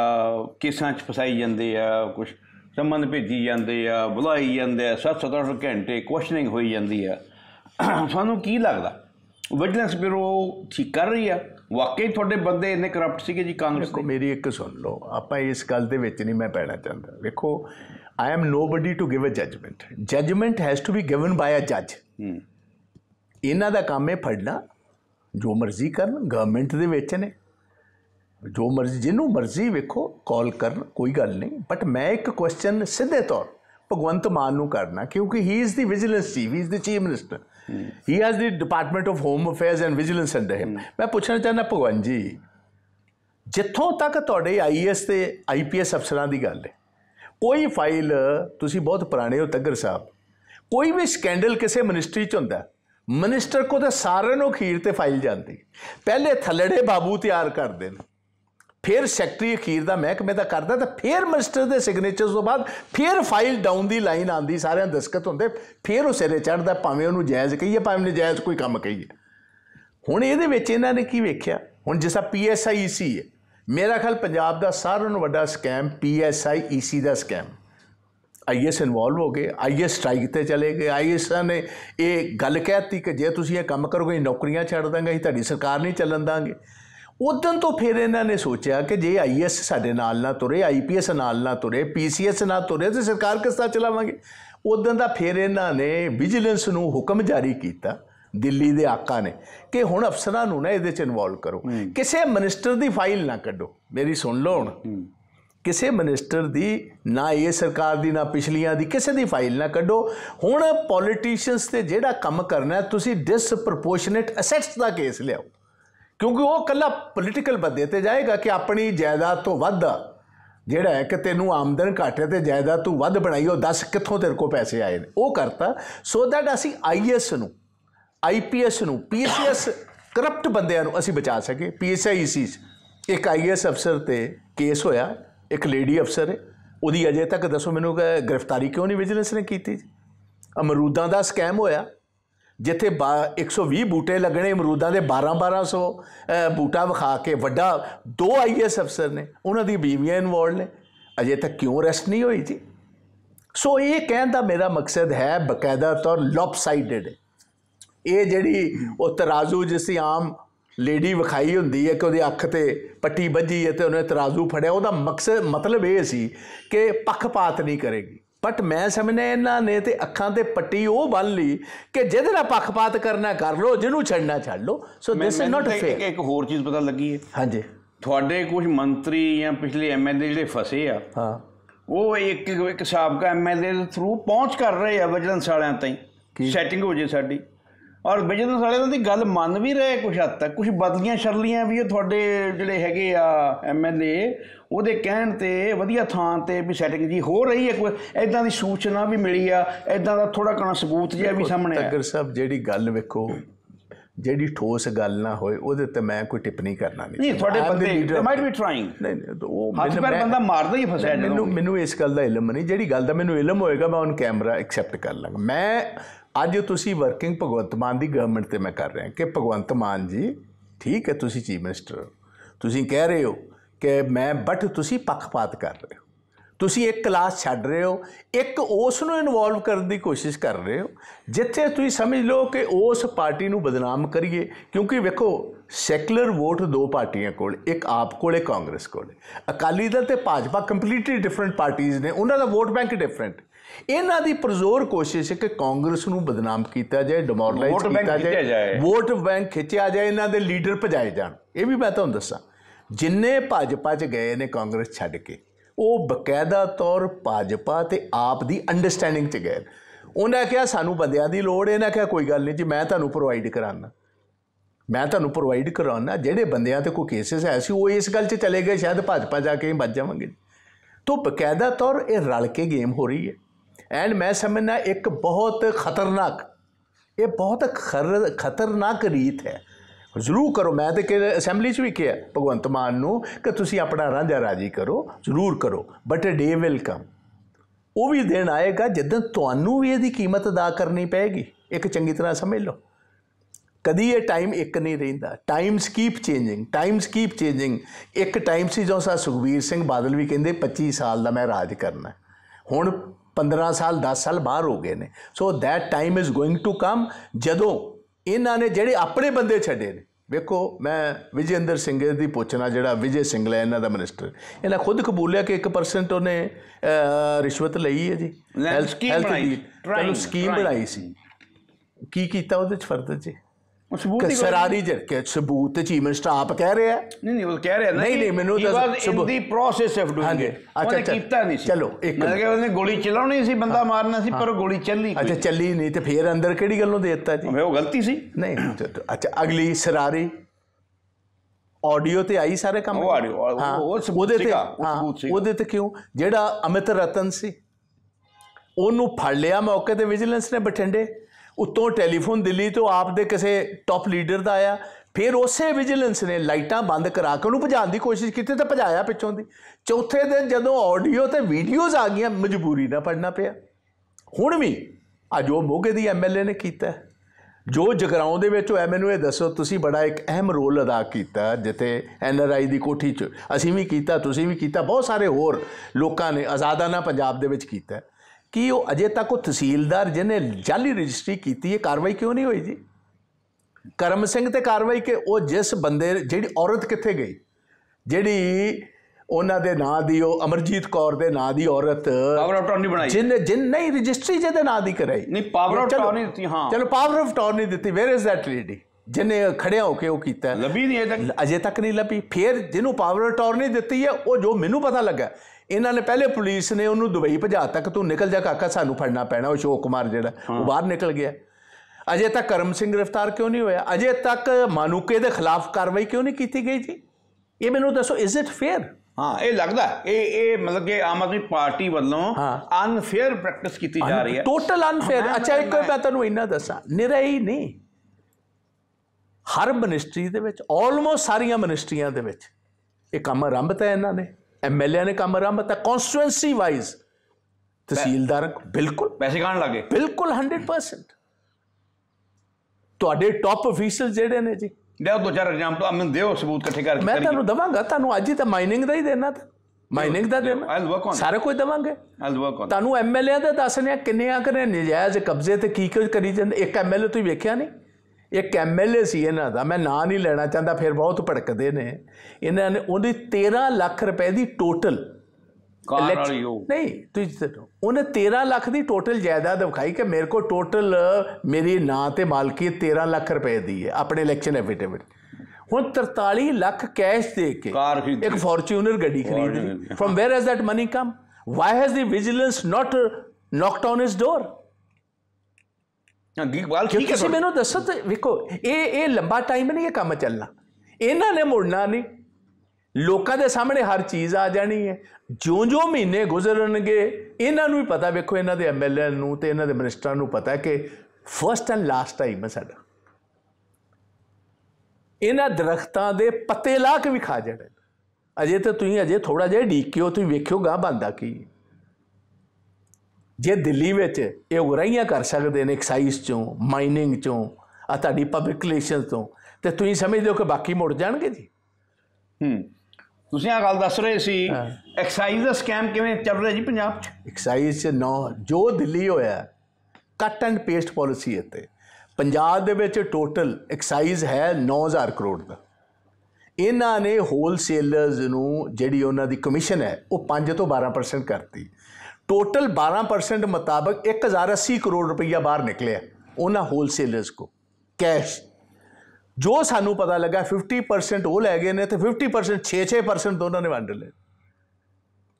ਕੇਸਾਂ 'ਚ ਫਸਾਈ ਜਾਂਦੇ ਆ ਕੁਝ ਸੰਬੰਧ ਭੇਜੀ ਜਾਂਦੇ ਆ ਬੁਲਾਈ ਜਾਂਦੇ ਆ 7-7 ਘੰਟੇ ਕੁਐਸਚਨਿੰਗ ਹੋਈ ਜਾਂਦੀ ਆ ਤੁਹਾਨੂੰ ਕੀ ਲੱਗਦਾ ਵਿਜੀਲੈਂਸ ਬਿਊਰੋ ਠੀਕ ਕਰ ਰਹੀ ਆ ਵਾਕਈ ਤੁਹਾਡੇ ਬੰਦੇ ਇੰਨੇ ਕਰਪਟ ਸੀਗੇ ਜੀ ਕਾਂਗਰਸ ਦੇ ਮੇਰੀ ਇੱਕ ਸੁਣ ਲਓ ਆਪਾਂ ਇਸ ਗੱਲ ਦੇ ਵਿੱਚ ਨਹੀਂ ਮੈਂ ਪੈਣਾ ਚਾਹੁੰਦਾ ਵੇਖੋ I am nobody to give a judgement judgement has to be given by a ਜੱਜ ਇਹਨਾਂ ਦਾ ਕੰਮ ਹੈ ਫੜਨਾ ਜੋ ਮਰਜ਼ੀ ਕਰਨ ਗਵਰਨਮੈਂਟ ਦੇ ਵਿੱਚ ਨੇ ਜੋ ਮਰਜ਼ੀ ਜਿਹਨੂੰ ਮਰਜ਼ੀ ਵੇਖੋ ਕਾਲ ਕਰਨ ਕੋਈ ਗੱਲ ਨਹੀਂ ਬਟ ਮੈਂ ਇੱਕ ਕੁਐਸਚਨ ਸਿੱਧੇ ਤੌਰ ਭਗਵੰਤ ਮਾਨ ਨੂੰ ਕਰਨਾ ਕਿਉਂਕਿ he is the vigilance chief he is the chief minister he has the department of home affairs and vigilance under him ਮੈਂ ਪੁੱਛਣਾ ਚਾਹੁੰਦਾ ਭਗਵਾਨ ਜੀ ਜਿੱਥੋਂ ਤੱਕ ਤੁਹਾਡੇ ਆਈਐਸ ਤੇ ਆਈਪੀਐਸ ਅਫਸਰਾਂ ਦੀ ਗੱਲ ਹੈ ਕੋਈ ਫਾਈਲ ਤੁਸੀਂ ਬਹੁਤ ਪੁਰਾਣੇ ਹੋ ਤੱਗਰ ਸਾਹਿਬ ਕੋਈ ਵੀ ਸਕੈਂਡਲ ਕਿਸੇ ਮਿਨਿਸਟਰੀ 'ਚ ਹੁੰਦਾ ਮਿਨਿਸਟਰ ਕੋ ਤਾਂ ਸਾਰਿਆਂ ਨੂੰ ਖੀਰ ਤੇ ਫਾਈਲ ਜਾਂਦੀ ਪਹਿਲੇ ਥੱਲੜੇ ਬਾਬੂ ਤਿਆਰ ਕਰਦੇ ਨੇ ਫਿਰ ਸੈਕਟਰੀ ਅਖੀਰ ਦਾ ਮਹਿਕਮੇ ਦਾ ਕਰਦਾ ਤਾਂ ਫਿਰ ਮਿਨਿਸਟਰ ਦੇ ਸਿਗਨੇਚਰਸ ਤੋਂ ਬਾਅਦ ਫਿਰ ਫਾਈਲ ਡਾਊਨ ਦੀ ਲਾਈਨ ਆਂਦੀ ਸਾਰਿਆਂ ਦਸਕਤ ਹੁੰਦੇ ਫਿਰ ਉਹ ਸਿਰੇ ਚੜਦਾ ਭਾਵੇਂ ਉਹਨੂੰ ਜਾਇਜ਼ ਕਹੀਏ ਭਾਵੇਂ ਨਜਾਇਜ਼ ਕੋਈ ਕੰਮ ਕਹੀਏ ਹੁਣ ਇਹਦੇ ਵਿੱਚ ਇਹਨਾਂ ਨੇ ਕੀ ਵੇਖਿਆ ਹੁਣ ਜਿਸਾ ਪੀਐਸਆਈਸੀ e ਹੈ ਮੇਰਾ ਖਿਆਲ ਪੰਜਾਬ ਦਾ ਸਾਰਿਆਂ ਨਾਲੋਂ ਵੱਡਾ ਸਕੈਮ ਪੀਐਸਆਈਸੀ e ਦਾ ਸਕੈਮ ਆਈਐਸ ਇਨਵੋਲਵ ਹੋ ਗਏ ਆਈਐਸ ਸਟ੍ਰਾਈਕ ਤੇ ਚਲੇ ਗਏ ਆਈਐਸ ਨੇ ਇਹ ਗੱਲ ਕਹਿਤੀ ਕਿ ਜੇ ਤੁਸੀਂ ਇਹ ਕੰਮ ਕਰੋਗੇ ਨੌਕਰੀਆਂ ਛੱਡ ਦਾਂਗੇ ਅਸੀਂ ਤੁਹਾਡੀ ਸਰਕਾਰ ਨਹੀਂ ਚੱਲਣ ਦਾਂਗੇ ਉਦੋਂ ਤੋਂ ਫਿਰ ਇਹਨਾਂ ਨੇ ਸੋਚਿਆ ਕਿ ਜੇ ਆਈਐਸ ਸਾਡੇ ਨਾਲ ਨਾ ਤੁਰੇ ਆਈਪੀਐਸ ਨਾਲ ਨਾ ਤੁਰੇ ਪੀਸੀਐਸ ਨਾ ਤੁਰੇ ਤੇ ਸਰਕਾਰ ਕਿਸ ਤਰ੍ਹਾਂ ਚਲਾਵਾਂਗੇ ਉਦੋਂ ਦਾ ਫਿਰ ਇਹਨਾਂ ਨੇ ਵਿਜੀਲੈਂਸ ਨੂੰ ਹੁਕਮ ਜਾਰੀ ਕੀਤਾ ਦਿੱਲੀ ਦੇ ਆਕਾ ਨੇ ਕਿ ਹੁਣ ਅਫਸਰਾਂ ਨੂੰ ਨਾ ਇਹਦੇ ਚ ਇਨਵੋਲ ਕਰੋ ਕਿਸੇ ਮਿਨਿਸਟਰ ਦੀ ਫਾਈਲ ਨਾ ਕੱਢੋ ਮੇਰੀ ਸੁਣ ਲਓ ਹੁਣ ਕਿਸੇ ਮਿਨਿਸਟਰ ਦੀ ਨਾ ਇਹ ਸਰਕਾਰ ਦੀ ਨਾ ਪਿਛਲੀਆਂ ਦੀ ਕਿਸੇ ਦੀ ਫਾਈਲ ਨਾ ਕੱਢੋ ਹੁਣ ਪੋਲੀਟੀਸ਼ੀਅਨਸ ਤੇ ਜਿਹੜਾ ਕੰਮ ਕਰਨਾ ਤੁਸੀਂ ਡਿਸਪ੍ਰੋਪੋਰਸ਼ਨੇਟ ਅਸੈਟਸ ਦਾ ਕੇਸ ਲਿਆਓ ਕਿਉਂਕਿ ਉਹ ਕੱਲਾ ਪੋਲੀਟੀਕਲ ਬੰਦੇ ਤੇ ਜਾਏਗਾ ਕਿ ਆਪਣੀ ਜਾਇਦਾਦ ਤੋਂ ਵੱਧ ਜਿਹੜਾ ਹੈ ਕਿ ਤੈਨੂੰ ਆਮਦਨ ਘਾਟੇ ਹੈ ਤੇ ਜਾਇਦਾਦ ਤੂੰ ਵੱਧ ਬਣਾਈ ਉਹ ਦੱਸ ਕਿੱਥੋਂ ਤੇਰੇ ਕੋ ਪੈਸੇ ਆਏ ਨੇ ਉਹ ਕਰਤਾ ਸੋ ਦੈਟ ਅਸੀਂ ਆਈਐਸ ਨੂੰ ਆਈਪੀਐਸ ਨੂੰ ਪੀਸੀਐਸ ਕਰਪਟ ਬੰਦਿਆਂ ਨੂੰ ਅਸੀਂ ਬਚਾ ਸਕੇ ਪੀਐਸਆਈਸੀ e ਇੱਕ ਆਈਐਸ ਅਫਸਰ ਤੇ ਕੇਸ ਹੋਇਆ ਇੱਕ ਲੇਡੀ ਅਫਸਰ ਹੈ ਉਹਦੀ ਅਜੇ ਤੱਕ ਦੱਸੋ ਮੈਨੂੰ ਕਿ ਗ੍ਰਿਫਤਾਰੀ ਕਿਉਂ ਨਹੀਂ ਵਿਜੀਲੈਂਸ ਨੇ ਕੀਤੀ ਅਮਰੂਦਾਂ ਦਾ ਸਕੈਮ ਹੋਇਆ ਜਿੱਥੇ 120 ਬੂਟੇ ਲੱਗਣੇ ਅਮਰੂਦਾਂ ਦੇ 12 1200 ਬੂਟਾ ਵਿਖਾ ਕੇ ਵੱਡਾ ਦੋ ਆਈਐਸ ਅਫਸਰ ਨੇ ਉਹਨਾਂ ਦੀ ਬੀਵੀਆਂ ਇਨਵੋਲਡ ਨੇ ਅਜੇ ਤੱਕ ਕਿਉਂ ਰੈਸਟ ਨਹੀਂ ਹੋਈ ਜੀ ਸੋ ਇਹ ਕਹਿਣ ਦਾ ਮੇਰਾ ਮਕਸਦ ਹੈ ਬਕਾਇਦਾ ਤੌਰ ਲੌਪਸਾਈਡਡ ਇਹ ਜਿਹੜੀ ਉਹ ਤਰਾਜ਼ੂ ਜਿਸ ਆਮ ਲੇਡੀ ਵਿਖਾਈ ਹੁੰਦੀ ਹੈ ਕਿ ਉਹਦੀ ਅੱਖ ਤੇ ਪੱਟੀ ਬੱਝੀ ਹੈ ਤੇ ਉਹਨੇ ਤਰਾਜ਼ੂ ਫੜਿਆ ਉਹਦਾ ਮਕਸਦ ਮਤਲਬ ਇਹ ਸੀ ਕਿ ਪੱਖਪਾਤ ਨਹੀਂ ਕਰੇਗੀ ਬਟ ਮੈਂ ਸਮਝਦਾ ਇਹਨਾਂ ਨੇ ਤੇ ਅੱਖਾਂ ਤੇ ਪੱਟੀ ਉਹ ਬੰਨ ਲਈ ਕਿ ਜਿਹਦੇ ਨਾਲ ਪੱਖਪਾਤ ਕਰਨਾ ਕਰ ਲੋ ਜਿਹਨੂੰ ਛੱਡਣਾ ਛੱਡ ਲੋ ਸੋ ਦਿਸ ਇਜ਼ ਨਾਟ ਫੇਅਰ ਇੱਕ ਹੋਰ ਚੀਜ਼ ਪਤਾ ਲੱਗੀ ਹੈ ਹਾਂਜੀ ਤੁਹਾਡੇ ਕੁਝ ਮੰਤਰੀ ਜਾਂ ਪਿਛਲੇ ਐਮਐਲਏ ਜਿਹੜੇ ਫਸੇ ਆ ਹਾਂ ਉਹ ਇੱਕ ਇੱਕ ਸਾਬਕਾ ਐਮਐਲਏ ਦੇ ਥਰੂ ਪਹੁੰਚ ਕਰ ਰਹੇ ਆ ਵਿਜੀਲੈਂਸ ਵਾਲਿਆਂ ਤਾਈਂ ਸੈਟਿੰਗ ਹੋ ਜੇ ਸਾਡੀ ਔਰ ਵਿਜੀਲੈਂਸ ਵਾਲਿਆਂ ਦੀ ਗੱਲ ਮੰਨ ਵੀ ਰਹੇ ਕੁਝ ਹੱਦ ਤੱਕ ਕੁਝ ਬਦਲੀਆਂ ਸ਼ਰਲੀਆਂ ਵੀ ਉਹ ਤੁਹਾਡੇ ਜਿਹੜੇ ਹੈਗੇ ਆ ਐਮਐਲਏ ਉਹਦੇ ਕਹਿਣ ਤੇ ਵਧੀਆ ਥਾਂ ਤੇ ਵੀ ਸੈਟਿੰਗ ਜੀ ਹੋ ਰਹੀ ਹੈ ਕੋਈ ਐਦਾਂ ਦੀ ਸੂਚਨਾ ਵੀ ਮਿਲੀ ਆ ਐਦਾਂ ਦਾ ਥੋੜਾ ਕਣਾ ਸਬੂਤ ਜਿਹਾ ਵੀ ਸਾਹਮਣੇ ਆ ਤੱਕਰ ਸਾਹਿਬ ਜਿਹੜੀ ਗੱਲ ਵੇਖੋ ਜਿਹੜੀ ਠੋਸ ਗੱਲ ਨਾ ਹੋਏ ਉਹਦੇ ਤੇ ਮੈਂ ਕੋਈ ਟਿੱਪਣੀ ਕਰਨਾ ਨਹੀਂ ਨਹੀਂ ਤੁਹਾਡੇ ਬੰਦੇ ਮਾਈਟ ਬੀ ਟ੍ਰਾਈਂਗ ਨਹੀਂ ਉਹ ਹੱਥ ਪਰ ਬੰਦਾ ਮਾਰਦਾ ਹੀ ਫਸਿਆ ਮੈਨੂੰ ਮੈਨੂੰ ਇਸ ਗੱਲ ਦਾ ਇਲਮ ਨਹੀਂ ਜਿਹੜੀ ਗੱਲ ਦਾ ਮੈਨੂੰ ਇਲਮ ਹੋਏਗਾ ਮੈਂ ਉਹਨ ਕੈਮਰਾ ਐਕਸੈਪਟ ਕਰ ਲਾਂਗਾ ਮੈਂ ਅੱਜ ਤੁਸੀਂ ਵਰਕਿੰਗ ਭਗਵੰਤ ਮਾਨ ਦੀ ਗਵਰਨਮੈਂਟ ਤੇ ਮੈਂ ਕਰ ਰਿਹਾ ਕਿ ਭਗਵੰਤ ਮਾਨ ਜੀ ਠੀਕ ਹੈ ਤੁਸੀਂ ਚੀਫ ਮਿਨਿਸਟਰ ਤੁਸੀਂ ਕਹਿ ਰਹੇ ਹੋ ਕਿ ਮੈਂ ਬਟ ਤੁਸੀਂ ਪੱਖਪਾਤ ਕਰ ਰਹੇ ਹੋ ਤੁਸੀਂ ਇੱਕ ਕਲਾਸ ਛੱਡ ਰਹੇ ਹੋ ਇੱਕ ਉਸ ਨੂੰ ਇਨਵੋਲਵ ਕਰਨ ਦੀ ਕੋਸ਼ਿਸ਼ ਕਰ ਰਹੇ ਹੋ ਜਿੱਥੇ ਤੁਸੀਂ ਸਮਝ ਲਓ ਕਿ ਉਸ ਪਾਰਟੀ ਨੂੰ ਬਦਨਾਮ ਕਰੀਏ ਕਿਉਂਕਿ ਵੇਖੋ ਸੈਕੂਲਰ ਵੋਟ ਦੋ ਪਾਰਟੀਆਂ ਕੋਲ ਇੱਕ ਆਪ ਕੋਲੇ ਕਾਂਗਰਸ ਕੋਲੇ ਅਕਾਲੀ ਦਲ ਤੇ ਭਾਜਪਾ ਕੰਪਲੀਟਲੀ ਡਿਫਰੈਂਟ ਪਾਰਟੀਆਂ ਨੇ ਉਹਨਾਂ ਦਾ ਵੋਟ ਬੈਂਕ ਡਿਫਰੈਂਟ ਇਹਨਾਂ ਦੀ ਪ੍ਰਜ਼ੋਰ ਕੋਸ਼ਿਸ਼ ਹੈ ਕਿ ਕਾਂਗਰਸ ਨੂੰ ਬਦਨਾਮ ਕੀਤਾ ਜਾਏ ਡਿਮੋਰਲਾਈਜ਼ ਕੀਤਾ ਜਾਏ ਵੋਟ ਬੈਂਕ ਖਿੱਚਿਆ ਜਾਏ ਇਹਨਾਂ ਦੇ ਲੀਡਰ ਭਜਾਏ ਜਾਣ ਇਹ ਵੀ ਮੈਂ ਤੁਹਾਨੂੰ ਦੱਸਾਂ ਜਿੰਨੇ ਭਾਜਪਾ 'ਚ ਗਏ ਨੇ ਕਾਂਗਰਸ ਛੱਡ ਕੇ ਉਹ ਬਕਾਇਦਾ ਤੌਰ ਭਾਜਪਾ ਤੇ ਆਪ ਦੀ ਅੰਡਰਸਟੈਂਡਿੰਗ 'ਚ ਗਏ ਉਹਨਾਂ ਕਿਹਾ ਸਾਨੂੰ ਬੰਦਿਆਂ ਦੀ ਲੋੜ ਹੈ ਨਾ ਕਿਹਾ ਕੋਈ ਗੱਲ ਨਹੀਂ ਜੀ ਮੈਂ ਤੁਹਾਨੂੰ ਪ੍ਰੋਵਾਈਡ ਕਰਾਨਾ ਮੈਂ ਤੁਹਾਨੂੰ ਪ੍ਰੋਵਾਈਡ ਕਰਾਉਣਾ ਜਿਹੜੇ ਬੰਦਿਆਂ ਤੇ ਕੋਈ ਕੇਸਸ ਹੈ ਸੀ ਉਹ ਇਸ ਗੱਲ 'ਚ ਚਲੇ ਗਏ ਸ਼ਾਇਦ ਭਾਜਪਾ ਜਾ ਕੇ ਵੱਜ ਜਾਵਾਂਗੇ ਤੋਂ ਬਕਾਇਦਾ ਤੌਰ ਇਹ ਰਲ ਕੇ ਗੇਮ ਹੋ ਰਹੀ ਹੈ ਐਂਡ ਮੈਂ ਸਮਝਣਾ ਇੱਕ ਬਹੁਤ ਖਤਰਨਾਕ ਇਹ ਬਹੁਤ ਖਤਰਨਾਕ ਰੀਤ ਹੈ ਜ਼ਰੂਰ ਕਰੋ ਮੈਂ ਤੇ ਅਸੈਂਬਲੀ 'ਚ ਵੀ ਕਿਹਾ ਭਗਵੰਤ ਮਾਨ ਨੂੰ ਕਿ ਤੁਸੀਂ ਆਪਣਾ ਰਾਂਝਾ ਰਾਜੀ ਕਰੋ ਜ਼ਰੂਰ ਕਰੋ but a day will come ਉਹ ਵੀ ਦਿਨ ਆਏਗਾ ਜਦੋਂ ਤੁਹਾਨੂੰ ਵੀ ਇਹਦੀ ਕੀਮਤ ਅਦਾ ਕਰਨੀ ਪੈਗੀ ਇੱਕ ਚੰਗੀ ਤਰ੍ਹਾਂ ਸਮਝ ਲਓ ਕਦੀ ਇਹ ਟਾਈਮ ਇੱਕ ਨਹੀਂ ਰਹਿੰਦਾ times keep changing times keep changing ਇੱਕ ਟਾਈਮ ਸੀ ਜੋ ਸਾ ਸੁਖਵੀਰ ਸਿੰਘ ਬਾਦਲ ਵੀ ਕਹਿੰਦੇ 25 ਸਾਲ ਦਾ ਮੈਂ ਰਾਜ ਕਰਨਾ ਹੁਣ 15 ਸਾਲ 10 ਸਾਲ ਬਾਹਰ ਹੋ ਗਏ ਨੇ so that time is going to come ਜਦੋਂ ਇਹਨਾਂ ਨੇ ਜਿਹੜੇ ਆਪਣੇ ਬੰਦੇ ਛੱਡੇ ਨੇ ਵੇਖੋ ਮੈਂ ਵਿਜੇਂਦਰ ਸਿੰਘ ਦੀ ਪੁੱਛਣਾ ਜਿਹੜਾ ਵਿਜੇ ਸਿੰਘ ਲੈ ਇਹਨਾਂ ਦਾ ਮਿਨਿਸਟਰ ਇਹਨਾਂ ਖੁਦ ਕਬੂਲਿਆ ਕਿ 1% ਉਹਨੇ ਰਿਸ਼ਵਤ ਲਈ ਹੈ ਜੀ ਹੈਲਥ ਸਕੀਮ ਬਣਾਈ ਸੀ ਕੀ ਕੀਤਾ ਉਹਦੇ ਚ ਫਰਦ ਜੀ ਸਬੂਤ ਹੀ ਸਰਾਰੀ ਕੇ ਸਬੂਤ ਤੇ ਚੀਫ ਸਟਾਪ ਕਹਿ ਰਿਹਾ ਨਹੀਂ ਨਹੀਂ ਉਹ ਕਹਿ ਰਿਹਾ ਨਹੀਂ ਨਹੀਂ ਮੈਨੂੰ ਤਾਂ ਸਬੂਤ ਦੀ ਪ੍ਰੋਸੈਸ ਆਫ ਡੂਇੰਗ ਇਟ ਉਹਨੇ ਕੀਤਾ ਨਹੀਂ ਸੀ ਚਲੋ ਇੱਕ ਮੈਂ ਕਿਹਾ ਉਹਨੇ ਗੋਲੀ ਚਲਾਉਣੀ ਸੀ ਬੰਦਾ ਮਾਰਨਾ ਸੀ ਪਰ ਗੋਲੀ ਚੱਲੀ ਅੱਛਾ ਚੱਲੀ ਨਹੀਂ ਤੇ ਫੇਰ ਅੰਦਰ ਕਿਹੜੀ ਗੱਲੋਂ ਦੇ ਦਿੱਤਾ ਜੀ ਉਹ ਗਲਤੀ ਸੀ ਨਹੀਂ ਅੱਛਾ ਅਗਲੀ ਸਰਾਰੀ ਆਡੀਓ ਤੇ ਆਈ ਸਾਰੇ ਕੰਮ ਉਹ ਆਡੀਓ ਉਹ ਉਹਦੇ ਤੇ ਉਹਦੇ ਤੇ ਕਿਉਂ ਜਿਹੜਾ ਅਮਿਤ ਰਤਨ ਸੀ ਉਹਨੂੰ ਫੜ ਲਿਆ ਮੌਕੇ ਤੇ ਵਿਜੀਲੈਂਸ ਨੇ ਬਠਿੰਡੇ ਉਤੋਂ ਟੈਲੀਫੋਨ ਦਿੱਲੀ ਤੋਂ ਆਪ ਦੇ ਕਿਸੇ ਟੌਪ ਲੀਡਰ ਦਾ ਆਇਆ ਫਿਰ ਉਸੇ ਵਿਜੀਲੈਂਸ ਨੇ ਲਾਈਟਾਂ ਬੰਦ ਕਰਾ ਕੇ ਉਹਨੂੰ ਭਜਾਉਣ ਦੀ ਕੋਸ਼ਿਸ਼ ਕੀਤੀ ਤੇ ਭਜਾਇਆ ਪਿੱਛੋਂ ਦੀ ਚੌਥੇ ਦਿਨ ਜਦੋਂ ਆਡੀਓ ਤੇ ਵੀਡੀਓਜ਼ ਆ ਗਈਆਂ ਮਜਬੂਰੀ ਨਾਲ ਪੜਨਾ ਪਿਆ ਹੁਣ ਵੀ ਅੱਜ ਉਹ ਮੋਗੇ ਦੀ ਐਮਐਲਏ ਨੇ ਕੀਤਾ ਜੋ ਜਗਰਾਉਂ ਦੇ ਵਿੱਚ ਹੋਇਆ ਮੈਨੂੰ ਇਹ ਦੱਸੋ ਤੁਸੀਂ ਬੜਾ ਇੱਕ ਅਹਿਮ ਰੋਲ ਅਦਾ ਕੀਤਾ ਜਿੱਥੇ ਐਨਆਰਆਈ ਦੀ ਕੋਠੀ 'ਚ ਅਸੀਂ ਵੀ ਕੀਤਾ ਤੁਸੀਂ ਵੀ ਕੀਤਾ ਬਹੁਤ ਸਾਰੇ ਹੋਰ ਲੋਕਾਂ ਨੇ ਆਜ਼ਾਦਾਨਾ ਪੰਜਾਬ ਦੇ ਵਿੱਚ ਕੀਤਾ ਕਿ ਉਹ ਅਜੇ ਤੱਕ ਉਹ ਤਹਿਸੀਲਦਾਰ ਜਿਹਨੇ ਜਾਲੀ ਰਜਿਸਟਰੀ ਕੀਤੀ ਹੈ ਕਾਰਵਾਈ ਕਿਉਂ ਨਹੀਂ ਹੋਈ ਜੀ ਕਰਮ ਸਿੰਘ ਤੇ ਕਾਰਵਾਈ ਕਿ ਉਹ ਜਿਸ ਬੰਦੇ ਜਿਹੜੀ ਔਰਤ ਕਿੱਥੇ ਗਈ ਜਿਹੜੀ ਉਹਨਾਂ ਦੇ ਨਾਂ ਦੀ ਉਹ ਅਮਰਜੀਤ ਕੌਰ ਦੇ ਨਾਂ ਦੀ ਔਰਤ ਪਾਵਰ ਆਫ ਟਰਨੀ ਬਣਾਈ ਜਿਹਨੇ ਜਿਨ ਨਹੀਂ ਰਜਿਸਟਰੀ ਜਿਹਦੇ ਨਾਂ ਦੀ ਕਰਾਈ ਨਹੀਂ ਪਾਵਰ ਆਫ ਟਰਨੀ ਦਿੱਤੀ ਹਾਂ ਚਲੋ ਪਾਵਰ ਆਫ ਟਰਨੀ ਦਿੱਤੀ ਵੇਅਰ ਇਜ਼ ਦੈਟ ਲੇਡੀ ਜਿਨੇ ਖੜਿਆ ਹੋ ਕੇ ਉਹ ਕੀਤਾ ਲੱਭੀ ਨਹੀਂ ਅਜੇ ਤੱਕ ਅਜੇ ਤੱਕ ਨਹੀਂ ਲੱਭੀ ਫਿਰ ਜਿਹਨੂੰ ਪਾਵਰ ਆਫ ਨਹੀਂ ਦਿੱਤੀ ਹੈ ਉਹ ਜੋ ਮੈਨੂੰ ਪਤਾ ਲੱਗਾ ਇਹਨਾਂ ਨੇ ਪਹਿਲੇ ਪੁਲਿਸ ਨੇ ਉਹਨੂੰ ਦੁਬਈ ਭਜਾ ਤੱਕ ਤੂੰ ਨਿਕਲ ਜਾ ਕਾਕਾ ਸਾਨੂੰ ਫੜਨਾ ਪੈਣਾ ਉਹ ਸ਼ੋਕ ਕੁਮਾਰ ਜਿਹੜਾ ਉਹ ਬਾਹਰ ਨਿਕਲ ਗਿਆ ਅਜੇ ਤੱਕ ਕਰਮ ਸਿੰਘ ਗ੍ਰਿਫਤਾਰ ਕਿਉਂ ਨਹੀਂ ਹੋਇਆ ਅਜੇ ਤੱਕ ਮਾਨੂਕੇ ਦੇ ਖਿਲਾਫ ਕਾਰਵਾਈ ਕਿਉਂ ਨਹੀਂ ਕੀਤੀ ਗਈ ਜੀ ਇਹ ਮੈਨੂੰ ਦੱਸੋ ਇਜ਼ ਇਟ ਫੇਅਰ ਹਾਂ ਇਹ ਲੱਗਦਾ ਇਹ ਇਹ ਮਤਲਬ ਕਿ ਆਮ ਆਦਮੀ ਪਾਰਟੀ ਵੱਲੋਂ ਅਨਫੇਅਰ ਪ੍ਰੈਕਟਿਸ ਕੀਤੀ ਜਾ ਰਹੀ ਹੈ ਟੋਟਲ ਅਨਫੇਅਰ ਅੱਛਾ ਇੱਕ ਮੈਂ ਤੁਹਾਨੂੰ ਇੰਨਾ ਦੱਸਾਂ ਨਿਰਈ ਨਹੀਂ ਹਰ ਮਿਨਿਸਟਰੀ ਦੇ ਵਿੱਚ ਆਲਮੋਸਟ ਸਾਰੀਆਂ ਮਿਨਿਸਟਰੀਆਂ ਦੇ ਵਿੱਚ ਇਹ ਕੰਮ ਆਰੰਭਤਾ ਇਹਨਾਂ ਨੇ ਐਮਐਲਏ ਨੇ ਕੰਮ ਆਰੰਭ ਤਾਂ ਕਨਸਟੀਟੂਐਂਸੀ ਵਾਈਜ਼ ਤਹਿਸੀਲਦਾਰ ਬਿਲਕੁਲ ਪੈਸੇ ਕਾਣ ਲੱਗੇ ਬਿਲਕੁਲ 100% ਤੁਹਾਡੇ ਟਾਪ ਅਫੀਸਰ ਜਿਹੜੇ ਨੇ ਜੀ ਦਿਓ ਦੋ ਚਾਰ ਐਗਜ਼ਾਮ ਤੋਂ ਅਮਨ ਦਿਓ ਸਬੂਤ ਇਕੱਠੇ ਕਰਕੇ ਮੈਂ ਤੁਹਾਨੂੰ ਦਵਾਂਗਾ ਤੁਹਾਨੂੰ ਅੱਜ ਹੀ ਤਾਂ ਮਾਈਨਿੰਗ ਦਾ ਹੀ ਦੇਣਾ ਤਾਂ ਮਾਈਨਿੰਗ ਦਾ ਦੇਣਾ ਆਈ ਵਰਕ ਔਨ ਸਾਰੇ ਕੋਈ ਦਵਾਂਗੇ ਆਈ ਵਰਕ ਔਨ ਤੁਹਾਨੂੰ ਐਮਐਲਏ ਦਾ ਦੱਸਣਿਆ ਕਿੰਨੇ ਆ ਕਰੇ ਨਜਾਇਜ਼ ਕਬਜ਼ੇ ਤੇ ਕੀ ਕੁਝ ਕਰੀ ਜਾਂਦੇ ਇੱਕ ਐਮਐਲਏ ਤੁਸੀਂ ਵੇਖਿਆ ਨਹੀਂ ਇੱਕ ਐਮਐਲਏ ਸੀ ਇਹਨਾਂ ਦਾ ਮੈਂ ਨਾਂ ਨਹੀਂ ਲੈਣਾ ਚਾਹੁੰਦਾ ਫਿਰ ਬਹੁਤ ਭੜਕਦੇ ਨੇ ਇਹਨਾਂ ਨੇ ਉਹਦੀ 13 ਲੱਖ ਰੁਪਏ ਦੀ ਟੋਟਲ ਕਾਰ ਵਾਲੀ ਉਹ ਨਹੀਂ ਤੁਸੀਂ ਉਹਨੇ 13 ਲੱਖ ਦੀ ਟੋਟਲ ਜਾਇਦਾਦ ਵਿਖਾਈ ਕਿ ਮੇਰੇ ਕੋਲ ਟੋਟਲ ਮੇਰੀ ਨਾਂ ਤੇ ਮਾਲਕੀ 13 ਲੱਖ ਰੁਪਏ ਦੀ ਹੈ ਆਪਣੇ ਇਲੈਕਸ਼ਨ ਐਫੀਡੇਵਿਟ ਹੁਣ 43 ਲੱਖ ਕੈਸ਼ ਦੇ ਕੇ ਇੱਕ ਫੋਰਚੂਨਰ ਗੱਡੀ ਖਰੀਦ ਲਈ from where has that money come why has the vigilance not knocked on his door ਅੱਗੇ ਗੱਲ ਠੀਕ ਹੈ ਤੁਸੀਂ ਮੈਨੂੰ ਦੱਸੋ ਤੇ ਵੇਖੋ ਇਹ ਇਹ ਲੰਬਾ ਟਾਈਮ ਨਹੀਂ ਇਹ ਕੰਮ ਚੱਲਣਾ ਇਹਨਾਂ ਨੇ ਮੁੜਨਾ ਨਹੀਂ ਲੋਕਾਂ ਦੇ ਸਾਹਮਣੇ ਹਰ ਚੀਜ਼ ਆ ਜਾਣੀ ਹੈ ਜਿਉਂ-ਜਿਉਂ ਮਹੀਨੇ ਗੁਜ਼ਰਨਗੇ ਇਹਨਾਂ ਨੂੰ ਵੀ ਪਤਾ ਵੇਖੋ ਇਹਨਾਂ ਦੇ ਐਮਐਲਏ ਨੂੰ ਤੇ ਇਹਨਾਂ ਦੇ ਮਿਨਿਸਟਰਾਂ ਨੂੰ ਪਤਾ ਕਿ ਫਰਸਟ ਐਂਡ ਲਾਸਟ ਟਾਈਮ ਹੈ ਸਾਡਾ ਇਹਨਾਂ ਦਰਖਤਾਂ ਦੇ ਪੱਤੇ ਲਾ ਕੇ ਵੀ ਖਾ ਜਾਣੇ ਅਜੇ ਤੇ ਤੁਸੀਂ ਅਜੇ ਥੋੜਾ ਜਿਹਾ ਡੀਕਿਓ ਤੁਸੀਂ ਵੇਖਿਓ ਗਾਂ ਬੰਦਾ ਕੀ ਜੇ ਦਿੱਲੀ ਵਿੱਚ ਇਹ ਉਰਾਈਆਂ ਕਰ ਸਕਦੇ ਨੇ ਐਕਸਾਈਜ਼ ਚੋਂ ਮਾਈਨਿੰਗ ਚੋਂ ਆ ਤੁਹਾਡੀ ਪਬਲਿਕ ਰਿਲੇਸ਼ਨ ਤੋਂ ਤੇ ਤੁਸੀਂ ਸਮਝਦੇ ਹੋ ਕਿ ਬਾਕੀ ਮੁੜ ਜਾਣਗੇ ਜੀ ਹੂੰ ਤੁਸੀਂ ਆ ਗੱਲ ਦੱਸ ਰਹੇ ਸੀ ਐਕਸਾਈਜ਼ ਦਾ ਸਕੈਮ ਕਿਵੇਂ ਚੱਲ ਰਿਹਾ ਜੀ ਪੰਜਾਬ 'ਚ ਐਕਸਾਈਜ਼ 'ਚ ਨੋ ਜੋ ਦਿੱਲੀ ਹੋਇਆ ਕੱਟ ਐਂਡ ਪੇਸਟ ਪਾਲਿਸੀ ਇੱਥੇ ਪੰਜਾਬ ਦੇ ਵਿੱਚ ਟੋਟਲ ਐਕਸਾਈਜ਼ ਹੈ 9000 ਕਰੋੜ ਦਾ ਇਹਨਾਂ ਨੇ ਹੋਲਸੇਲਰਸ ਨੂੰ ਜਿਹੜੀ ਉਹਨਾਂ ਦੀ ਕਮਿਸ਼ਨ ਹੈ ਉਹ 5 ਤੋਂ 12% ਕਰਤੀ ਟੋਟਲ 12% ਮੁਤਾਬਕ 1080 ਕਰੋੜ ਰੁਪਈਆ ਬਾਹਰ ਨਿਕਲਿਆ ਉਹਨਾਂ ਹੋਲਸੇਲਰਸ ਕੋ ਕੈਸ਼ ਜੋ ਸਾਨੂੰ ਪਤਾ ਲੱਗਾ 50% ਉਹ ਲੈ ਗਏ ਨੇ ਤੇ 50% 6-6% ਦੋਨਾਂ ਨੇ ਵੰਡ ਲਏ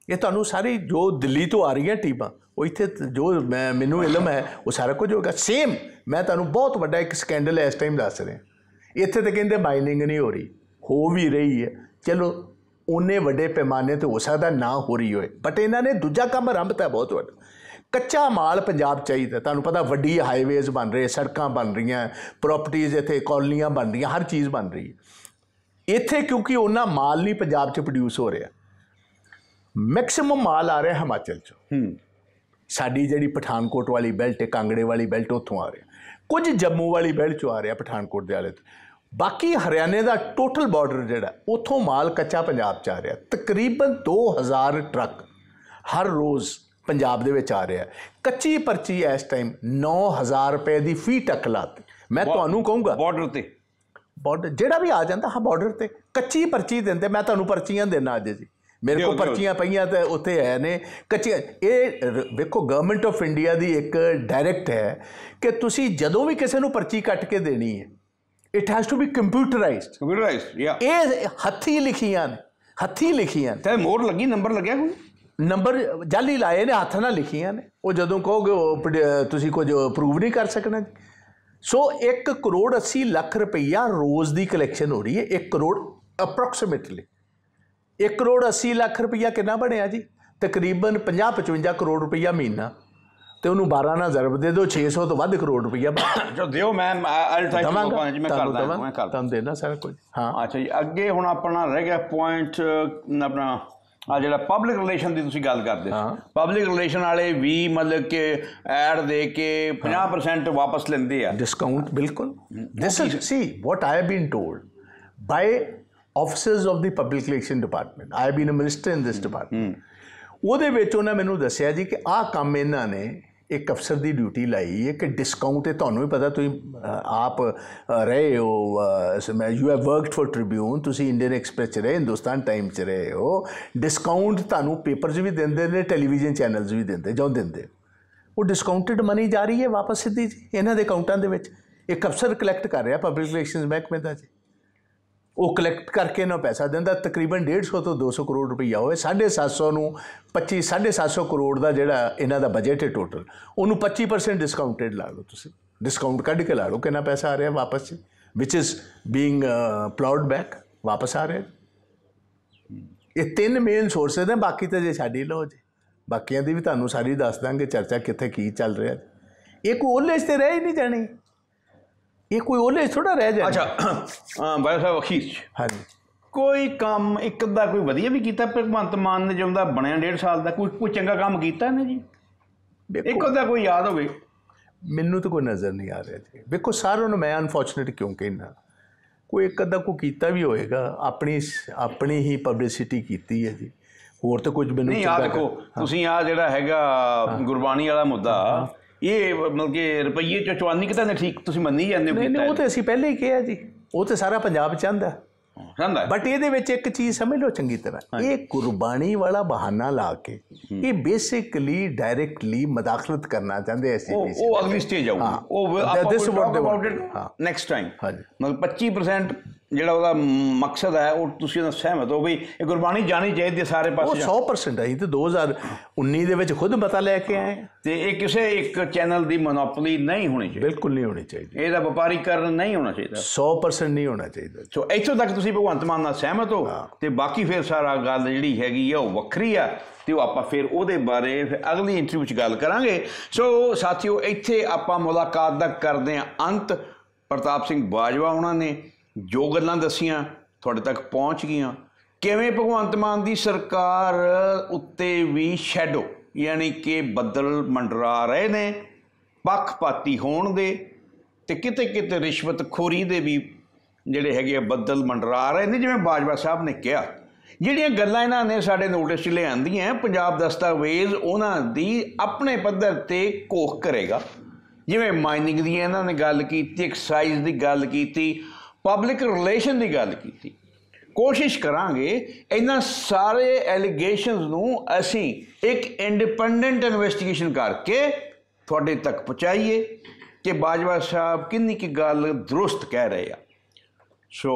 ਇਹ ਤੁਹਾਨੂੰ ਸਾਰੀ ਜੋ ਦਿੱਲੀ ਤੋਂ ਆ ਰਹੀਆਂ ਟੀਮਾਂ ਉਹ ਇੱਥੇ ਜੋ ਮੈਂ ਮੈਨੂੰ ਇਲਮ ਹੈ ਉਹ ਸਾਰਾ ਕੁਝ ਹੋਗਾ ਸੇਮ ਮੈਂ ਤੁਹਾਨੂੰ ਬਹੁਤ ਵੱਡਾ ਇੱਕ ਸਕੈਂਡਲ ਇਸ ਟਾਈਮ ਦੱਸ ਰਿਹਾ ਇੱਥੇ ਤਾਂ ਕਹਿੰਦੇ ਮਾਈਨਿੰਗ ਨਹੀਂ ਹੋ ਰਹੀ ਹੋ ਵੀ ਰਹੀ ਹੈ ਚਲੋ ਉਹਨੇ ਵੱਡੇ ਪੈਮਾਨੇ ਤੇ ਹੋ ਸਕਦਾ ਨਾ ਹੋ ਰਹੀ ਹੋਏ ਬਟ ਇਹਨਾਂ ਨੇ ਦੂਜਾ ਕੰਮ ਆਰੰਭਤਾ ਬਹੁਤ ਵੱਡਾ ਕੱਚਾ ਮਾਲ ਪੰਜਾਬ ਚਾਹੀਦਾ ਤੁਹਾਨੂੰ ਪਤਾ ਵੱਡੀ ਹਾਈਵੇਜ਼ ਬਣ ਰਹੇ ਸੜਕਾਂ ਬਣ ਰਹੀਆਂ ਪ੍ਰਾਪਰਟੀਆਂ ਇੱਥੇ ਕਲੋਨੀਆਂ ਬਣ ਰਹੀਆਂ ਹਰ ਚੀਜ਼ ਬਣ ਰਹੀ ਹੈ ਇੱਥੇ ਕਿਉਂਕਿ ਉਹਨਾਂ ਮਾਲ ਨਹੀਂ ਪੰਜਾਬ 'ਚ ਪ੍ਰੋਡਿਊਸ ਹੋ ਰਿਹਾ ਮੈਕਸਿਮਮ ਮਾਲ ਆ ਰਿਹਾ ਹਿਮਾਚਲ 'ਚ ਹੂੰ ਸਾਡੀ ਜਿਹੜੀ ਪਠਾਨਕੋਟ ਵਾਲੀ ਬੈਲਟ ਹੈ ਕਾਂਗੜੇ ਵਾਲੀ ਬੈਲਟ ਉੱਥੋਂ ਆ ਰਿਹਾ ਕੁਝ ਜੰਮੂ ਵਾਲੀ ਬੈਲਟ 'ਚੋਂ ਆ ਰਿਹਾ ਪਠਾਨਕੋਟ ਦੇ ਵਾਲੇ ਤੋਂ ਬਾਕੀ ਹਰਿਆਣੇ ਦਾ ਟੋਟਲ ਬਾਰਡਰ ਜਿਹੜਾ ਉਥੋਂ ਮਾਲ ਕੱਚਾ ਪੰਜਾਬ ਚ ਆ ਰਿਹਾ ਤਕਰੀਬਨ 2000 ਟਰੱਕ ਹਰ ਰੋਜ਼ ਪੰਜਾਬ ਦੇ ਵਿੱਚ ਆ ਰਿਹਾ ਕੱਚੀ ਪਰਚੀ ਇਸ ਟਾਈਮ 9000 ਰੁਪਏ ਦੀ ਫੀ ਟੱਕ ਲਾਤੀ ਮੈਂ ਤੁਹਾਨੂੰ ਕਹੂੰਗਾ ਬਾਰਡਰ ਤੇ ਬਾਰਡਰ ਜਿਹੜਾ ਵੀ ਆ ਜਾਂਦਾ ਹਾਂ ਬਾਰਡਰ ਤੇ ਕੱਚੀ ਪਰਚੀ ਦਿੰਦੇ ਮੈਂ ਤੁਹਾਨੂੰ ਪਰਚੀਆਂ ਦੇਣਾ ਅੱਜ ਜੀ ਮੇਰੇ ਕੋਲ ਪਰਚੀਆਂ ਪਈਆਂ ਤੇ ਉੱਥੇ ਆਏ ਨੇ ਕੱਚੀ ਇਹ ਵੇਖੋ ਗਵਰਨਮੈਂਟ ਆਫ ਇੰਡੀਆ ਦੀ ਇੱਕ ਡਾਇਰੈਕਟ ਹੈ ਕਿ ਤੁਸੀਂ ਜਦੋਂ ਵੀ ਕਿਸੇ ਨੂੰ ਪਰਚੀ ਕੱਟ ਕੇ ਦੇਣੀ ਹੈ it has to be computerised computerised ਯਾ ਇਹ ਹੱਥੀ ਲਿਖੀਆਂ ਨੇ ਹੱਥੀ ਲਿਖੀਆਂ ਤੇ ਮੋਰ ਲੱਗੀ ਨੰਬਰ ਲੱਗਿਆ ਕੋਈ ਨੰਬਰ ਜਾਲੀ ਲਾਏ ਨੇ ਹੱਥ ਨਾਲ ਲਿਖੀਆਂ ਨੇ ਉਹ ਜਦੋਂ ਕਹੋਗੇ ਤੁਸੀਂ ਕੁਝ ਪ੍ਰੂਵ ਨਹੀਂ ਕਰ ਸਕਣਾ ਸੋ 1 ਕਰੋੜ 80 ਲੱਖ ਰੁਪਈਆ ਰੋਜ਼ ਦੀ ਕਲੈਕਸ਼ਨ ਹੋ ਰਹੀ ਹੈ 1 ਕਰੋੜ ਅਪਰੋਕਸੀਮੇਟਲੀ 1 ਕਰੋੜ 80 ਲੱਖ ਰੁਪਈਆ ਕਿੰਨਾ ਬਣਿਆ ਜੀ ਤਕਰੀਬਨ 50 55 ਕਰੋੜ ਰੁਪਈਆ ਮਹੀਨਾ ਤੇ ਉਹਨੂੰ 12 ਨਾਲ ਜ਼ਰਬ ਦੇ ਦਿਓ 600 ਤੋਂ ਵੱਧ ਕਰੋੜ ਰੁਪਈਆ ਜੋ ਦਿਓ ਮੈਂ ਆਲ ਟ੍ਰਾਈ ਟੂ ਪੰਜ ਮੈਂ ਕਰਦਾ ਮੈਂ ਕਰ ਤੁਹਾਨੂੰ ਦੇਣਾ ਸਾਰਾ ਕੁਝ ਹਾਂ ਅੱਛਾ ਜੀ ਅੱਗੇ ਹੁਣ ਆਪਣਾ ਰਹਿ ਗਿਆ ਪੁਆਇੰਟ ਆਪਣਾ ਆ ਜਿਹੜਾ ਪਬਲਿਕ ਰਿਲੇਸ਼ਨ ਦੀ ਤੁਸੀਂ ਗੱਲ ਕਰਦੇ ਹੋ ਪਬਲਿਕ ਰਿਲੇਸ਼ਨ ਵਾਲੇ ਵੀ ਮਤਲਬ ਕਿ ਐਡ ਦੇ ਕੇ 50% ਵਾਪਸ ਲੈਂਦੇ ਆ ਡਿਸਕਾਊਂਟ ਬਿਲਕੁਲ this is see what I have been told by officers of the public relation department I have been a minister in this department ਉਹਦੇ ਵਿੱਚ ਉਹਨਾਂ ਮੈਨੂੰ ਦੱਸਿਆ ਜੀ ਕਿ ਆਹ ਕੰਮ ਇਹਨਾਂ ਨੇ ਇੱਕ ਅਫਸਰ ਦੀ ਡਿਊਟੀ ਲਈ ਹੈ ਕਿ ਡਿਸਕਾਊਂਟ ਤੇ ਤੁਹਾਨੂੰ ਵੀ ਪਤਾ ਤੁਸੀਂ ਆਪ ਰਹੇ ਹੋ ਮੈਂ you have worked for Tribune ਤੁਸੀਂ ਇੰਡੀਅਨ ਐਕਸਪ੍ਰੈਸ ਚ ਰਹੇ ਹਿੰਦੁਸਤਾਨ ਟਾਈਮ ਚ ਰਹੇ ਹੋ ਡਿਸਕਾਊਂਟ ਤੁਹਾਨੂੰ ਪੇਪਰਸ ਵੀ ਦਿੰਦੇ ਨੇ ਟੈਲੀਵਿਜ਼ਨ ਚੈਨਲਸ ਵੀ ਦਿੰਦੇ ਜਾਂ ਦਿੰਦੇ ਉਹ ਡਿਸਕਾਊਂਟਡ ਮਨੀ ਜਾ ਰਹੀ ਹੈ ਵਾਪਸ ਸਿੱਧੀ ਇਹਨਾਂ ਦੇ ਅਕਾਊਂਟਾਂ ਦੇ ਵਿੱਚ ਇੱਕ ਅਫਸਰ ਕਲੈਕਟ ਕਰ ਰਿਹਾ ਪਬਲਿਕ ਰਿਲੇਸ਼ਨਸ ਮਹਿਕਮੇ ਦਾ ਜੀ ਉਹ ਕਲੈਕਟ ਕਰਕੇ ਨਾ ਪੈਸਾ ਦਿੰਦਾ ਤਕਰੀਬਨ 150 ਤੋਂ 200 ਕਰੋੜ ਰੁਪਈਆ ਹੋਵੇ 750 ਨੂੰ 25 750 ਕਰੋੜ ਦਾ ਜਿਹੜਾ ਇਹਨਾਂ ਦਾ ਬਜਟ ਹੈ ਟੋਟਲ ਉਹਨੂੰ 25% ਡਿਸਕਾਊਂਟਡ ਲਾ ਲਓ ਤੁਸੀਂ ਡਿਸਕਾਊਂਟ ਕੱਢ ਕੇ ਲਾ ਲਓ ਕਿੰਨਾ ਪੈਸਾ ਆ ਰਿਹਾ ਵਾਪਸ ਵਿਚ ਇਜ਼ ਬੀਇੰਗ ਪਲਾਉਡ ਬੈਕ ਵਾਪਸ ਆ ਰਿਹਾ ਇਹ ਤਿੰਨ ਮੇਨ ਸੋਰਸਸ ਨੇ ਬਾਕੀ ਤਾਂ ਜੇ ਛੱਡ ਹੀ ਲਓ ਜੀ ਬਾਕੀਆਂ ਦੀ ਵੀ ਤੁਹਾਨੂੰ ਸਾਰੀ ਦੱਸ ਦਾਂਗੇ ਚਰਚਾ ਕਿੱਥੇ ਕੀ ਚੱਲ ਰਿਹਾ ਇਹ ਕੋਈ ਉਹਲੇ ਤੇ ਰਹਿ ਹੀ ਨਹੀਂ ਜਾਣੀ ਇਹ ਕੋਈ ਉਹਲੇ ਥੋੜਾ ਰਹਿ ਜਾਏ ਅੱਛਾ ਭਾਈ ਸਾਹਿਬ ਅਖੀਰ ਹਾਂਜੀ ਕੋਈ ਕੰਮ ਇੱਕ ਦਾ ਕੋਈ ਵਧੀਆ ਵੀ ਕੀਤਾ ਭਗਵੰਤ ਮਾਨ ਨੇ ਜਿਉਂਦਾ ਬਣਿਆ 1.5 ਸਾਲ ਦਾ ਕੋਈ ਕੋਈ ਚੰਗਾ ਕੰਮ ਕੀਤਾ ਨੇ ਜੀ ਇੱਕ ਅੱਧਾ ਕੋਈ ਯਾਦ ਹੋਵੇ ਮੈਨੂੰ ਤਾਂ ਕੋਈ ਨਜ਼ਰ ਨਹੀਂ ਆ ਰਿਹਾ ਜੀ ਵੇਖੋ ਸਾਰਿਆਂ ਨੂੰ ਮੈਂ ਅਨਫੋਰਚੂਨੇਟ ਕਿਉਂ ਕਹਿਣਾ ਕੋਈ ਇੱਕ ਅੱਧਾ ਕੋ ਕੀਤਾ ਵੀ ਹੋਏਗਾ ਆਪਣੀ ਆਪਣੀ ਹੀ ਪਬਲਿਸਿਟੀ ਕੀਤੀ ਹੈ ਜੀ ਹੋਰ ਤਾਂ ਕੁਝ ਮੈਨੂੰ ਨਹੀਂ ਆ ਦੇਖੋ ਤੁਸੀਂ ਆ ਜਿਹੜਾ ਹੈਗਾ ਗੁਰਬਾਣੀ ਵਾਲਾ ਮੁੱਦਾ ਇਹ ਮਤਲਬ ਕਿ ਰੁਪਈਏ ਚੋਂ ਚਵਾਨੀ ਕਿਤਾ ਨੇ ਠੀਕ ਤੁਸੀਂ ਮੰਨੀ ਜਾਂਦੇ ਹੋ ਕਿ ਨਹੀਂ ਉਹ ਤੇ ਅਸੀਂ ਪਹਿਲੇ ਹੀ ਕਿਹਾ ਜੀ ਉਹ ਤੇ ਸਾਰਾ ਪੰਜਾਬ ਚਾਹੁੰਦਾ ਚਾਹੁੰਦਾ ਬਟ ਇਹਦੇ ਵਿੱਚ ਇੱਕ ਚੀਜ਼ ਸਮਝ ਲਓ ਚੰਗੀ ਤਰ੍ਹਾਂ ਇਹ ਕੁਰਬਾਨੀ ਵਾਲਾ ਬਹਾਨਾ ਲਾ ਕੇ ਇਹ ਬੇਸਿਕਲੀ ਡਾਇਰੈਕਟਲੀ ਮਦਾਖਲਤ ਕਰਨਾ ਚਾਹੁੰਦੇ ਚੀਜ਼ ਉਹ ਅਗਲੀ ਸਟੇਜ ਆਉਂਦੀ ਉਹ ਆਪਾਂ talk about it next time ਮਤਲਬ 25% ਜਿਹੜਾ ਉਹਦਾ ਮਕਸਦ ਹੈ ਉਹ ਤੁਸੀਂ ਨਾਲ ਸਹਿਮਤ ਹੋ ਵੀ ਇਹ ਗੁਰਬਾਣੀ ਜਾਣੀ ਚਾਹੀਦੀ ਸਾਰੇ ਪਾਸੇ ਉਹ 100% ਹੈ ਤੇ 2019 ਦੇ ਵਿੱਚ ਖੁਦ ਪਤਾ ਲੈ ਕੇ ਆਏ ਤੇ ਇਹ ਕਿਸੇ ਇੱਕ ਚੈਨਲ ਦੀ ਮੋਨੋਪੋਲੀ ਨਹੀਂ ਹੋਣੀ ਚਾਹੀਦੀ ਬਿਲਕੁਲ ਨਹੀਂ ਹੋਣੀ ਚਾਹੀਦੀ ਇਹਦਾ ਵਪਾਰੀਕਰਨ ਨਹੀਂ ਹੋਣਾ ਚਾਹੀਦਾ 100% ਨਹੀਂ ਹੋਣਾ ਚਾਹੀਦਾ ਸੋ ਇੱਥੋਂ ਤੱਕ ਤੁਸੀਂ ਭਗਵੰਤ ਮਾਨ ਨਾਲ ਸਹਿਮਤ ਹੋ ਤੇ ਬਾਕੀ ਫਿਰ ਸਾਰਾ ਗੱਲ ਜਿਹੜੀ ਹੈਗੀ ਆ ਉਹ ਵੱਖਰੀ ਆ ਤੇ ਉਹ ਆਪਾਂ ਫਿਰ ਉਹਦੇ ਬਾਰੇ ਫਿਰ ਅਗਲੀ ਇੰਟਰਵਿਊ ਵਿੱਚ ਗੱਲ ਕਰਾਂਗੇ ਸੋ ਸਾਥੀਓ ਇੱਥੇ ਆਪਾਂ ਮੁਲਾਕਾਤ ਦਾ ਕਰਦੇ ਆਂ ਅੰਤ ਪ੍ਰਤਾਪ ਸਿੰਘ ਬਾਜਵਾ ਉਹਨਾਂ ਨੇ ਜੋ ਗੱਲਾਂ ਦਸੀਆਂ ਤੁਹਾਡੇ ਤੱਕ ਪਹੁੰਚ ਗਈਆਂ ਕਿਵੇਂ ਭਗਵੰਤ ਮਾਨ ਦੀ ਸਰਕਾਰ ਉੱਤੇ ਵੀ ਸ਼ੈਡੋ ਯਾਨੀ ਕਿ ਬੱਦਲ ਮੰਡਰਾ ਰਹੇ ਨੇ ਪੱਖਪਾਤੀ ਹੋਣ ਦੇ ਤੇ ਕਿਤੇ ਕਿਤੇ ਰਿਸ਼ਵਤ ਖੋਰੀ ਦੇ ਵੀ ਜਿਹੜੇ ਹੈਗੇ ਬੱਦਲ ਮੰਡਰਾ ਰਹੇ ਨੇ ਜਿਵੇਂ ਬਾਜਵਾ ਸਾਹਿਬ ਨੇ ਕਿਹਾ ਜਿਹੜੀਆਂ ਗੱਲਾਂ ਇਹਨਾਂ ਨੇ ਸਾਡੇ ਨੋਟਿਸ 'ਚ ਲਿਆਂਦੀਆਂ ਪੰਜਾਬ ਦਸਤਾਵੇਜ਼ ਉਹਨਾਂ ਦੀ ਆਪਣੇ ਪੱਧਰ ਤੇ ਕੋਖ ਕਰੇਗਾ ਜਿਵੇਂ ਮਾਈਨਿੰਗ ਦੀ ਇਹਨਾਂ ਨੇ ਗੱਲ ਕੀਤੀ ਐਕਸਾਈਜ਼ ਦੀ ਗੱਲ ਕੀਤੀ ਪਬਲਿਕ ਰਿਲੇਸ਼ਨ ਦੀ ਗੱਲ ਕੀਤੀ ਕੋਸ਼ਿਸ਼ ਕਰਾਂਗੇ ਇਹਨਾਂ ਸਾਰੇ ਐਲੀਗੇਸ਼ਨਸ ਨੂੰ ਅਸੀਂ ਇੱਕ ਇੰਡੀਪੈਂਡੈਂਟ ਇਨਵੈਸਟੀਗੇਸ਼ਨ ਕਰਕੇ ਤੁਹਾਡੇ ਤੱਕ ਪਹੁੰਚਾਈਏ ਕਿ ਬਾਜਵਾ ਸਾਹਿਬ ਕਿੰਨੀ ਕੀ ਗੱਲ ਦਰੁਸਤ ਕਹਿ ਰਹੇ ਆ ਸੋ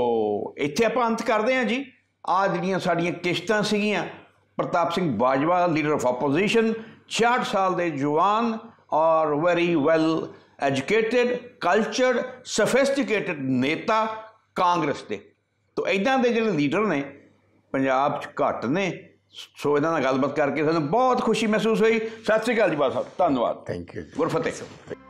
ਇੱਥੇ ਆਪਾਂ ਅੰਤ ਕਰਦੇ ਹਾਂ ਜੀ ਆ ਜਿਹੜੀਆਂ ਸਾਡੀਆਂ ਕਿਸ਼ਤਾਂ ਸੀਗੀਆਂ Pratap Singh Bajwa leader of opposition 66 ਸਾਲ ਦੇ ਜਵਾਨ ਔਰ very well educated cultured sophisticated ਨੇਤਾ ਕਾਂਗਰਸ ਦੇ ਤੋਂ ਇਦਾਂ ਦੇ ਜਿਹੜੇ ਲੀਡਰ ਨੇ ਪੰਜਾਬ 'ਚ ਘਟ ਨੇ ਸੋ ਇਹਨਾਂ ਨਾਲ ਗੱਲਬਾਤ ਕਰਕੇ ਸਾਨੂੰ ਬਹੁਤ ਖੁਸ਼ੀ ਮਹਿਸੂਸ ਹੋਈ ਸਤਿ ਸ੍ਰੀ ਅਕਾਲ ਜੀ ਬਾਸਾ ਧੰਨਵਾਦ ਥੈਂਕ ਯੂ ਗੁਰਫਤਿਹ